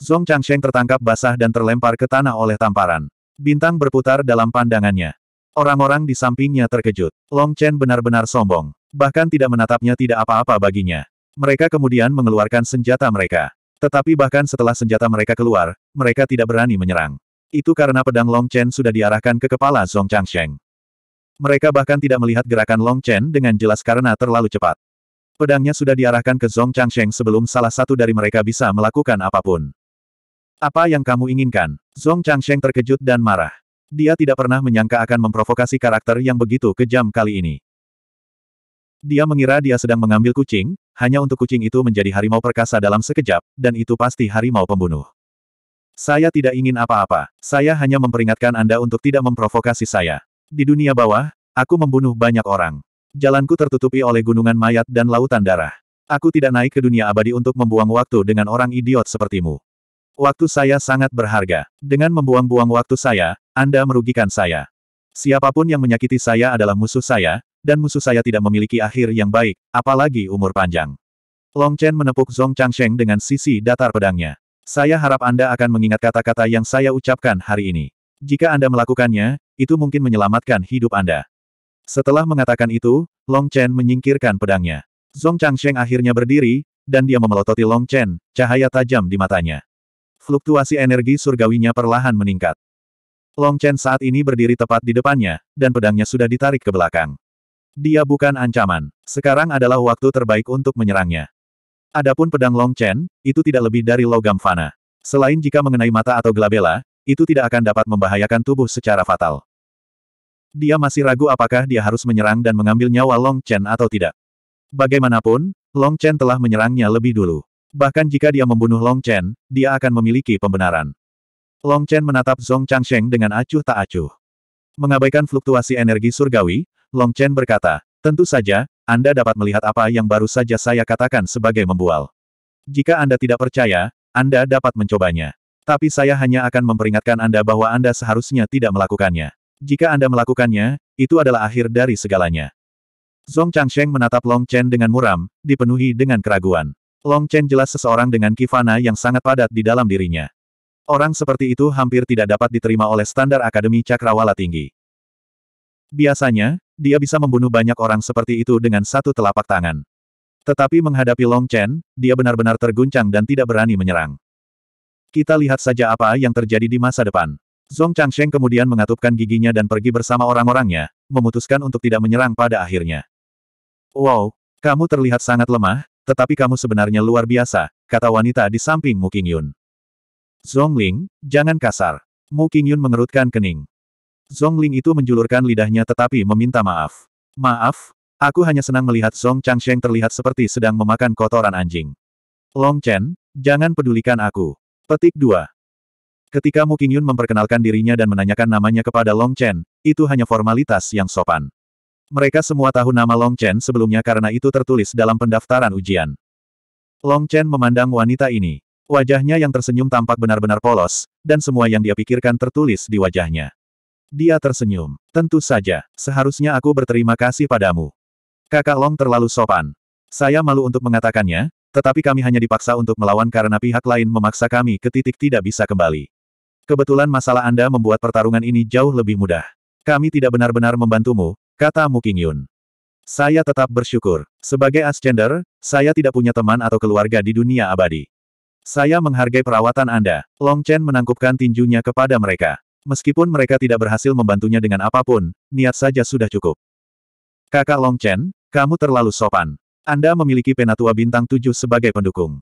Zhong Changsheng tertangkap basah dan terlempar ke tanah oleh tamparan. Bintang berputar dalam pandangannya. Orang-orang di sampingnya terkejut. Long Chen benar-benar sombong. Bahkan tidak menatapnya tidak apa-apa baginya. Mereka kemudian mengeluarkan senjata mereka. Tetapi bahkan setelah senjata mereka keluar, mereka tidak berani menyerang. Itu karena pedang Long Chen sudah diarahkan ke kepala Zhong Changsheng. Mereka bahkan tidak melihat gerakan Long Chen dengan jelas karena terlalu cepat. Pedangnya sudah diarahkan ke Zhong Changsheng sebelum salah satu dari mereka bisa melakukan apapun. Apa yang kamu inginkan? Zhong Changsheng terkejut dan marah. Dia tidak pernah menyangka akan memprovokasi karakter yang begitu kejam kali ini. Dia mengira dia sedang mengambil kucing, hanya untuk kucing itu menjadi harimau perkasa dalam sekejap, dan itu pasti harimau pembunuh. Saya tidak ingin apa-apa. Saya hanya memperingatkan Anda untuk tidak memprovokasi saya. Di dunia bawah, aku membunuh banyak orang. Jalanku tertutupi oleh gunungan mayat dan lautan darah. Aku tidak naik ke dunia abadi untuk membuang waktu dengan orang idiot sepertimu. Waktu saya sangat berharga. Dengan membuang-buang waktu saya, Anda merugikan saya. Siapapun yang menyakiti saya adalah musuh saya, dan musuh saya tidak memiliki akhir yang baik, apalagi umur panjang. Long Chen menepuk Zong Changsheng dengan sisi datar pedangnya. Saya harap Anda akan mengingat kata-kata yang saya ucapkan hari ini. Jika Anda melakukannya, itu mungkin menyelamatkan hidup Anda. Setelah mengatakan itu, Long Chen menyingkirkan pedangnya. Zong Changsheng akhirnya berdiri, dan dia memelototi Long Chen, cahaya tajam di matanya. Fluktuasi energi surgawinya perlahan meningkat. Long Chen saat ini berdiri tepat di depannya, dan pedangnya sudah ditarik ke belakang. Dia bukan ancaman. Sekarang adalah waktu terbaik untuk menyerangnya. Adapun pedang Long Chen, itu tidak lebih dari logam fana. Selain jika mengenai mata atau glabella, itu tidak akan dapat membahayakan tubuh secara fatal. Dia masih ragu apakah dia harus menyerang dan mengambil nyawa Long Chen atau tidak. Bagaimanapun, Long Chen telah menyerangnya lebih dulu. Bahkan jika dia membunuh Long Chen, dia akan memiliki pembenaran. Long Chen menatap Zhong Changsheng dengan acuh tak acuh. Mengabaikan fluktuasi energi surgawi, Long Chen berkata, tentu saja, Anda dapat melihat apa yang baru saja saya katakan sebagai membual. Jika Anda tidak percaya, Anda dapat mencobanya. Tapi saya hanya akan memperingatkan Anda bahwa Anda seharusnya tidak melakukannya. Jika Anda melakukannya, itu adalah akhir dari segalanya. Zong Changsheng menatap Long Chen dengan muram, dipenuhi dengan keraguan. Long Chen jelas seseorang dengan kifana yang sangat padat di dalam dirinya. Orang seperti itu hampir tidak dapat diterima oleh standar Akademi Cakrawala Tinggi. Biasanya, dia bisa membunuh banyak orang seperti itu dengan satu telapak tangan. Tetapi menghadapi Long Chen, dia benar-benar terguncang dan tidak berani menyerang. Kita lihat saja apa yang terjadi di masa depan. Zong Changsheng kemudian mengatupkan giginya dan pergi bersama orang-orangnya, memutuskan untuk tidak menyerang pada akhirnya. Wow, kamu terlihat sangat lemah, tetapi kamu sebenarnya luar biasa, kata wanita di samping Mu Qingyun. Zong Ling, jangan kasar. Mu Qingyun mengerutkan kening. Zong Ling itu menjulurkan lidahnya tetapi meminta maaf. Maaf, aku hanya senang melihat Zong Changsheng terlihat seperti sedang memakan kotoran anjing. Long Chen, jangan pedulikan aku. Petik 2. Ketika Mu Qingyun memperkenalkan dirinya dan menanyakan namanya kepada Long Chen, itu hanya formalitas yang sopan. Mereka semua tahu nama Long Chen sebelumnya karena itu tertulis dalam pendaftaran ujian. Long Chen memandang wanita ini. Wajahnya yang tersenyum tampak benar-benar polos, dan semua yang dia pikirkan tertulis di wajahnya. Dia tersenyum. Tentu saja, seharusnya aku berterima kasih padamu. Kakak Long terlalu sopan. Saya malu untuk mengatakannya, tetapi kami hanya dipaksa untuk melawan karena pihak lain memaksa kami ke titik tidak bisa kembali. Kebetulan masalah Anda membuat pertarungan ini jauh lebih mudah. Kami tidak benar-benar membantumu, kata Muking Yun. Saya tetap bersyukur. Sebagai Ascender, saya tidak punya teman atau keluarga di dunia abadi. Saya menghargai perawatan Anda. Long Chen menangkupkan tinjunya kepada mereka. Meskipun mereka tidak berhasil membantunya dengan apapun, niat saja sudah cukup. Kakak Long Chen, kamu terlalu sopan. Anda memiliki penatua bintang tujuh sebagai pendukung.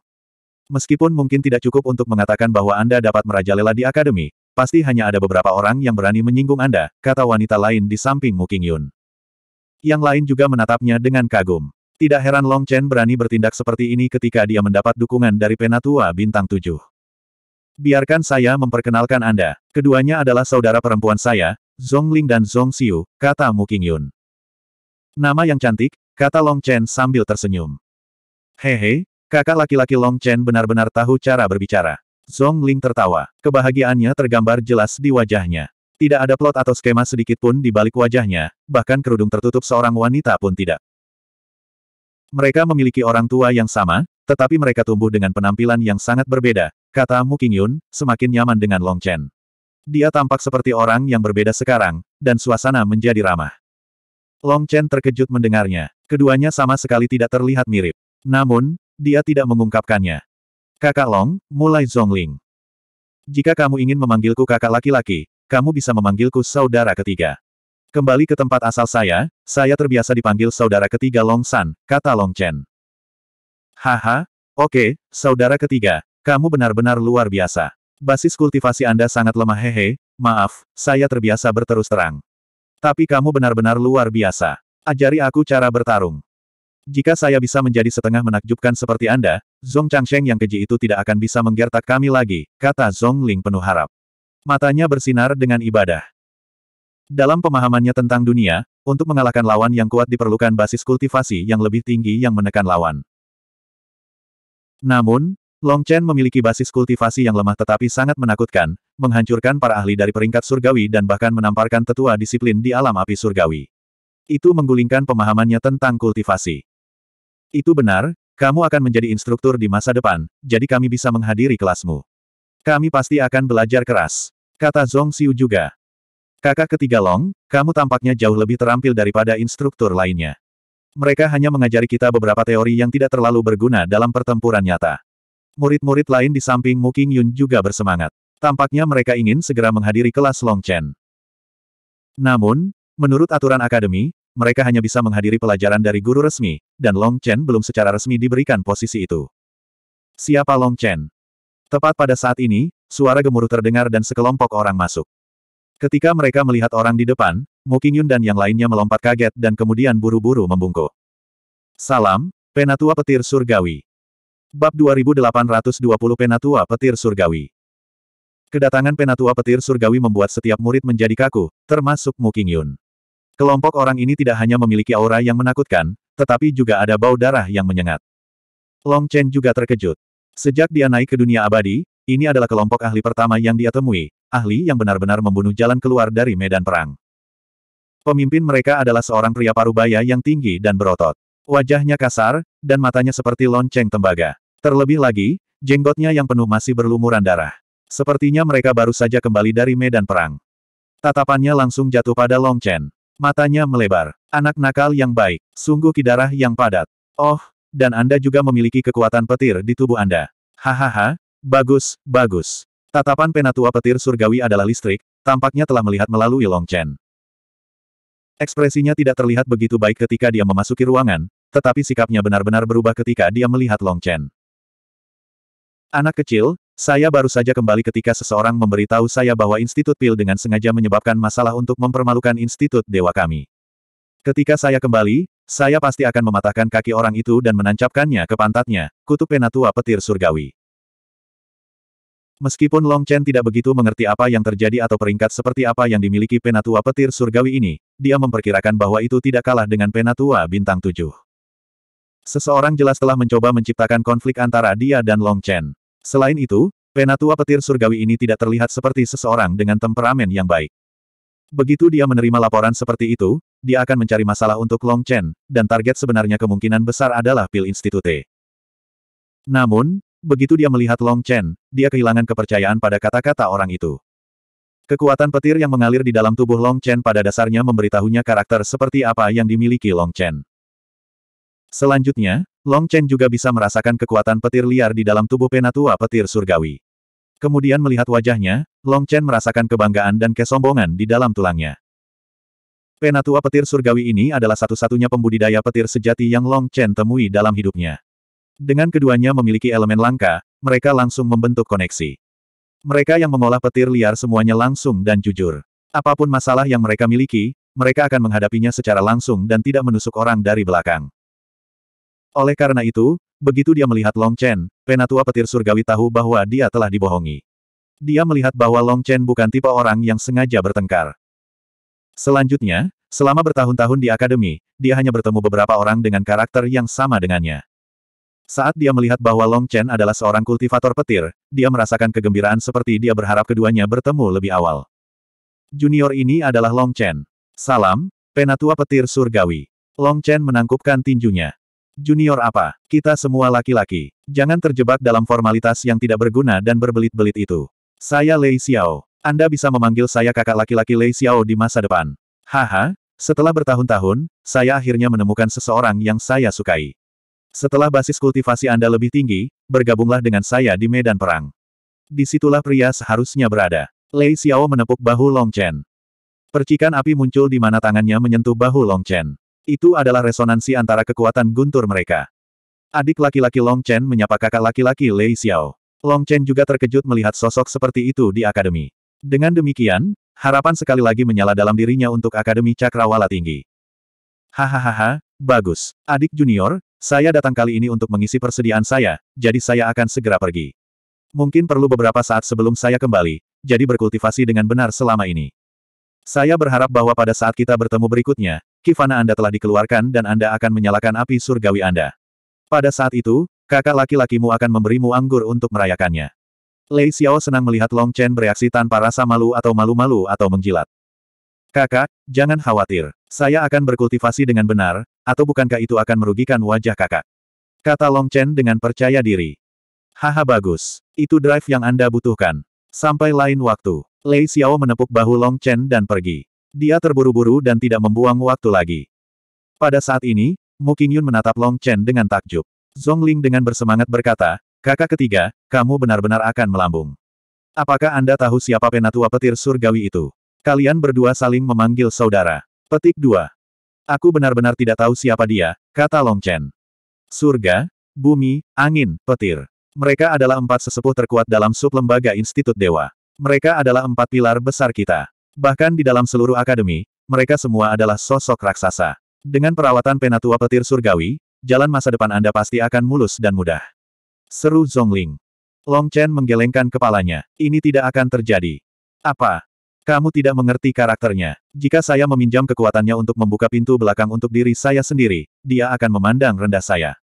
Meskipun mungkin tidak cukup untuk mengatakan bahwa Anda dapat merajalela di akademi, pasti hanya ada beberapa orang yang berani menyinggung Anda, kata wanita lain di samping Mu Yun. Yang lain juga menatapnya dengan kagum. Tidak heran Long Chen berani bertindak seperti ini ketika dia mendapat dukungan dari penatua bintang tujuh. Biarkan saya memperkenalkan Anda. Keduanya adalah saudara perempuan saya, Ling dan Zhong Xiu, kata Mu Qingyun. Nama yang cantik, kata Long Chen sambil tersenyum. Hehe, kakak laki-laki Long Chen benar-benar tahu cara berbicara. Ling tertawa. Kebahagiaannya tergambar jelas di wajahnya. Tidak ada plot atau skema sedikit pun di balik wajahnya, bahkan kerudung tertutup seorang wanita pun tidak. Mereka memiliki orang tua yang sama, tetapi mereka tumbuh dengan penampilan yang sangat berbeda, kata Mu Qingyun, semakin nyaman dengan Long Chen. Dia tampak seperti orang yang berbeda sekarang, dan suasana menjadi ramah. Long Chen terkejut mendengarnya. Keduanya sama sekali tidak terlihat mirip. Namun, dia tidak mengungkapkannya. Kakak Long, mulai Zongling. Jika kamu ingin memanggilku kakak laki-laki, kamu bisa memanggilku saudara ketiga. Kembali ke tempat asal saya, saya terbiasa dipanggil saudara ketiga Long San, kata Long Chen. Haha, oke, saudara ketiga, kamu benar-benar luar biasa. Basis kultivasi Anda sangat lemah hehe, maaf, saya terbiasa berterus terang. Tapi kamu benar-benar luar biasa. Ajari aku cara bertarung. Jika saya bisa menjadi setengah menakjubkan seperti Anda, Zong Changsheng yang keji itu tidak akan bisa menggertak kami lagi, kata Zong Ling penuh harap. Matanya bersinar dengan ibadah. Dalam pemahamannya tentang dunia, untuk mengalahkan lawan yang kuat diperlukan basis kultivasi yang lebih tinggi yang menekan lawan. Namun, Long Chen memiliki basis kultivasi yang lemah tetapi sangat menakutkan, menghancurkan para ahli dari peringkat surgawi dan bahkan menamparkan tetua disiplin di alam api surgawi. Itu menggulingkan pemahamannya tentang kultivasi. Itu benar, kamu akan menjadi instruktur di masa depan, jadi kami bisa menghadiri kelasmu. Kami pasti akan belajar keras. Kata Zong Xiu juga. Kakak ketiga Long, kamu tampaknya jauh lebih terampil daripada instruktur lainnya. Mereka hanya mengajari kita beberapa teori yang tidak terlalu berguna dalam pertempuran nyata. Murid-murid lain di samping Mu King Yun juga bersemangat. Tampaknya mereka ingin segera menghadiri kelas Long Chen. Namun, menurut aturan akademi, mereka hanya bisa menghadiri pelajaran dari guru resmi, dan Long Chen belum secara resmi diberikan posisi itu. Siapa Long Chen? Tepat pada saat ini, suara gemuruh terdengar dan sekelompok orang masuk. Ketika mereka melihat orang di depan, Mu Qingyun dan yang lainnya melompat kaget dan kemudian buru-buru membungkuk. Salam, Penatua Petir Surgawi. Bab 2820 Penatua Petir Surgawi. Kedatangan Penatua Petir Surgawi membuat setiap murid menjadi kaku, termasuk Mu Qingyun. Kelompok orang ini tidak hanya memiliki aura yang menakutkan, tetapi juga ada bau darah yang menyengat. Long Chen juga terkejut. Sejak dia naik ke dunia abadi, ini adalah kelompok ahli pertama yang dia temui, ahli yang benar-benar membunuh jalan keluar dari medan perang. Pemimpin mereka adalah seorang pria parubaya yang tinggi dan berotot. Wajahnya kasar, dan matanya seperti lonceng tembaga. Terlebih lagi, jenggotnya yang penuh masih berlumuran darah. Sepertinya mereka baru saja kembali dari medan perang. Tatapannya langsung jatuh pada Long Chen. Matanya melebar. Anak nakal yang baik, sungguh kidarah yang padat. Oh, dan Anda juga memiliki kekuatan petir di tubuh Anda. Hahaha, bagus, bagus. Tatapan penatua petir surgawi adalah listrik, tampaknya telah melihat melalui Long Chen. Ekspresinya tidak terlihat begitu baik ketika dia memasuki ruangan, tetapi sikapnya benar-benar berubah ketika dia melihat Long Chen. Anak kecil, saya baru saja kembali ketika seseorang memberitahu saya bahwa Institut Pil dengan sengaja menyebabkan masalah untuk mempermalukan Institut Dewa kami. Ketika saya kembali, saya pasti akan mematahkan kaki orang itu dan menancapkannya ke pantatnya, kutub penatua petir surgawi. Meskipun Long Chen tidak begitu mengerti apa yang terjadi atau peringkat seperti apa yang dimiliki penatua petir surgawi ini, dia memperkirakan bahwa itu tidak kalah dengan penatua bintang tujuh. Seseorang jelas telah mencoba menciptakan konflik antara dia dan Long Chen. Selain itu, penatua petir surgawi ini tidak terlihat seperti seseorang dengan temperamen yang baik. Begitu dia menerima laporan seperti itu, dia akan mencari masalah untuk Long Chen, dan target sebenarnya kemungkinan besar adalah Pil Institute. Namun, begitu dia melihat Long Chen, dia kehilangan kepercayaan pada kata-kata orang itu. Kekuatan petir yang mengalir di dalam tubuh Long Chen pada dasarnya memberitahunya karakter seperti apa yang dimiliki Long Chen. Selanjutnya, Long Chen juga bisa merasakan kekuatan petir liar di dalam tubuh penatua petir surgawi. Kemudian melihat wajahnya, Long Chen merasakan kebanggaan dan kesombongan di dalam tulangnya. Penatua petir surgawi ini adalah satu-satunya pembudidaya petir sejati yang Long Chen temui dalam hidupnya. Dengan keduanya memiliki elemen langka, mereka langsung membentuk koneksi. Mereka yang mengolah petir liar semuanya langsung dan jujur. Apapun masalah yang mereka miliki, mereka akan menghadapinya secara langsung dan tidak menusuk orang dari belakang. Oleh karena itu, begitu dia melihat Long Chen, penatua petir surgawi tahu bahwa dia telah dibohongi. Dia melihat bahwa Long Chen bukan tipe orang yang sengaja bertengkar. Selanjutnya, selama bertahun-tahun di akademi, dia hanya bertemu beberapa orang dengan karakter yang sama dengannya. Saat dia melihat bahwa Long Chen adalah seorang kultivator petir, dia merasakan kegembiraan seperti dia berharap keduanya bertemu lebih awal. Junior ini adalah Long Chen. Salam, penatua petir surgawi. Long Chen menangkupkan tinjunya. Junior apa? Kita semua laki-laki. Jangan terjebak dalam formalitas yang tidak berguna dan berbelit-belit itu. Saya Lei Xiao. Anda bisa memanggil saya kakak laki-laki Lei Xiao di masa depan. Haha, setelah bertahun-tahun, saya akhirnya menemukan seseorang yang saya sukai. Setelah basis kultivasi Anda lebih tinggi, bergabunglah dengan saya di medan perang. Disitulah pria seharusnya berada. Lei Xiao menepuk bahu Long Chen. Percikan api muncul di mana tangannya menyentuh bahu Long Chen. Itu adalah resonansi antara kekuatan guntur mereka. Adik laki-laki Long Chen menyapa kakak laki-laki Lei Xiao. Long Chen juga terkejut melihat sosok seperti itu di akademi. Dengan demikian, harapan sekali lagi menyala dalam dirinya untuk akademi cakrawala tinggi. Hahaha, bagus. Adik junior, saya datang kali ini untuk mengisi persediaan saya, jadi saya akan segera pergi. Mungkin perlu beberapa saat sebelum saya kembali, jadi berkultivasi dengan benar selama ini. Saya berharap bahwa pada saat kita bertemu berikutnya, kifana Anda telah dikeluarkan dan Anda akan menyalakan api surgawi Anda. Pada saat itu, kakak laki-lakimu akan memberimu anggur untuk merayakannya. Lei Xiao senang melihat Long Chen bereaksi tanpa rasa malu atau malu-malu atau menjilat. Kakak, jangan khawatir. Saya akan berkultivasi dengan benar, atau bukankah itu akan merugikan wajah kakak? Kata Long Chen dengan percaya diri. Haha bagus. Itu drive yang Anda butuhkan. Sampai lain waktu. Lei Xiao menepuk bahu Long Chen dan pergi. Dia terburu-buru dan tidak membuang waktu lagi. Pada saat ini, Mu Qingyun menatap Long Chen dengan takjub. Zhong Ling dengan bersemangat berkata, Kakak ketiga, kamu benar-benar akan melambung. Apakah Anda tahu siapa penatua petir surgawi itu? Kalian berdua saling memanggil saudara. Petik 2. Aku benar-benar tidak tahu siapa dia, kata Long Chen. Surga, bumi, angin, petir. Mereka adalah empat sesepuh terkuat dalam sub lembaga Institut Dewa. Mereka adalah empat pilar besar kita. Bahkan di dalam seluruh akademi, mereka semua adalah sosok raksasa. Dengan perawatan penatua petir surgawi, jalan masa depan Anda pasti akan mulus dan mudah. Seru Zongling. Long Chen menggelengkan kepalanya. Ini tidak akan terjadi. Apa? Kamu tidak mengerti karakternya. Jika saya meminjam kekuatannya untuk membuka pintu belakang untuk diri saya sendiri, dia akan memandang rendah saya.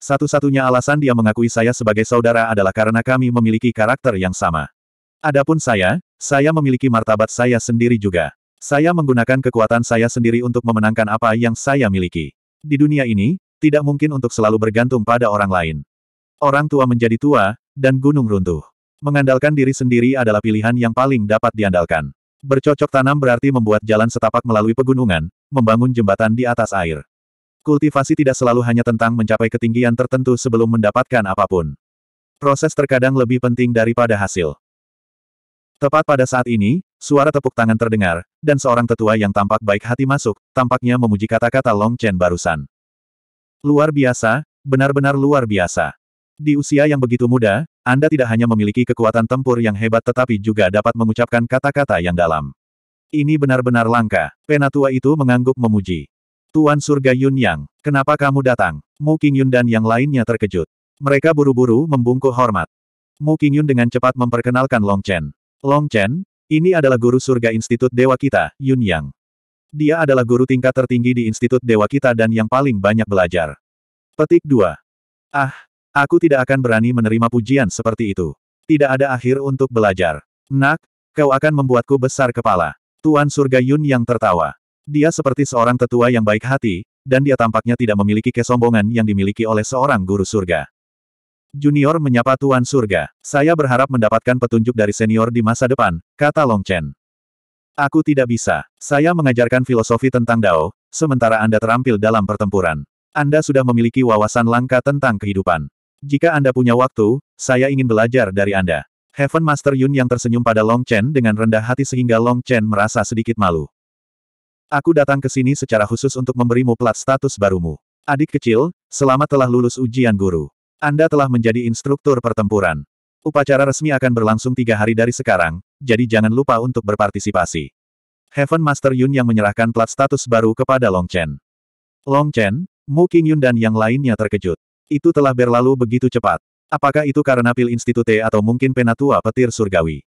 Satu-satunya alasan dia mengakui saya sebagai saudara adalah karena kami memiliki karakter yang sama. Adapun saya, saya memiliki martabat saya sendiri juga. Saya menggunakan kekuatan saya sendiri untuk memenangkan apa yang saya miliki. Di dunia ini, tidak mungkin untuk selalu bergantung pada orang lain. Orang tua menjadi tua, dan gunung runtuh. Mengandalkan diri sendiri adalah pilihan yang paling dapat diandalkan. Bercocok tanam berarti membuat jalan setapak melalui pegunungan, membangun jembatan di atas air. Kultivasi tidak selalu hanya tentang mencapai ketinggian tertentu sebelum mendapatkan apapun. Proses terkadang lebih penting daripada hasil. Tepat pada saat ini, suara tepuk tangan terdengar, dan seorang tetua yang tampak baik hati masuk, tampaknya memuji kata-kata Long Chen barusan. Luar biasa, benar-benar luar biasa. Di usia yang begitu muda, Anda tidak hanya memiliki kekuatan tempur yang hebat tetapi juga dapat mengucapkan kata-kata yang dalam. Ini benar-benar langka. Penatua itu mengangguk memuji. Tuan Surga Yun Yang, kenapa kamu datang? Mu King Yun dan yang lainnya terkejut. Mereka buru-buru membungkuk hormat. Mu King Yun dengan cepat memperkenalkan Long Chen. Long Chen, ini adalah guru surga Institut Dewa kita, Yun Yang. Dia adalah guru tingkat tertinggi di Institut Dewa kita dan yang paling banyak belajar. Petik 2. Ah, Aku tidak akan berani menerima pujian seperti itu. Tidak ada akhir untuk belajar. Nak, kau akan membuatku besar kepala. Tuan Surga Yun yang tertawa. Dia seperti seorang tetua yang baik hati, dan dia tampaknya tidak memiliki kesombongan yang dimiliki oleh seorang guru surga. Junior menyapa Tuan Surga. Saya berharap mendapatkan petunjuk dari senior di masa depan, kata Long Chen. Aku tidak bisa. Saya mengajarkan filosofi tentang Dao, sementara Anda terampil dalam pertempuran. Anda sudah memiliki wawasan langka tentang kehidupan. Jika Anda punya waktu, saya ingin belajar dari Anda. Heaven Master Yun yang tersenyum pada Long Chen dengan rendah hati sehingga Long Chen merasa sedikit malu. Aku datang ke sini secara khusus untuk memberimu plat status barumu. Adik kecil, selamat telah lulus ujian guru. Anda telah menjadi instruktur pertempuran. Upacara resmi akan berlangsung tiga hari dari sekarang, jadi jangan lupa untuk berpartisipasi. Heaven Master Yun yang menyerahkan plat status baru kepada Long Chen. Long Chen, Mu Qingyun dan yang lainnya terkejut. Itu telah berlalu begitu cepat. Apakah itu karena pil institute atau mungkin penatua petir surgawi?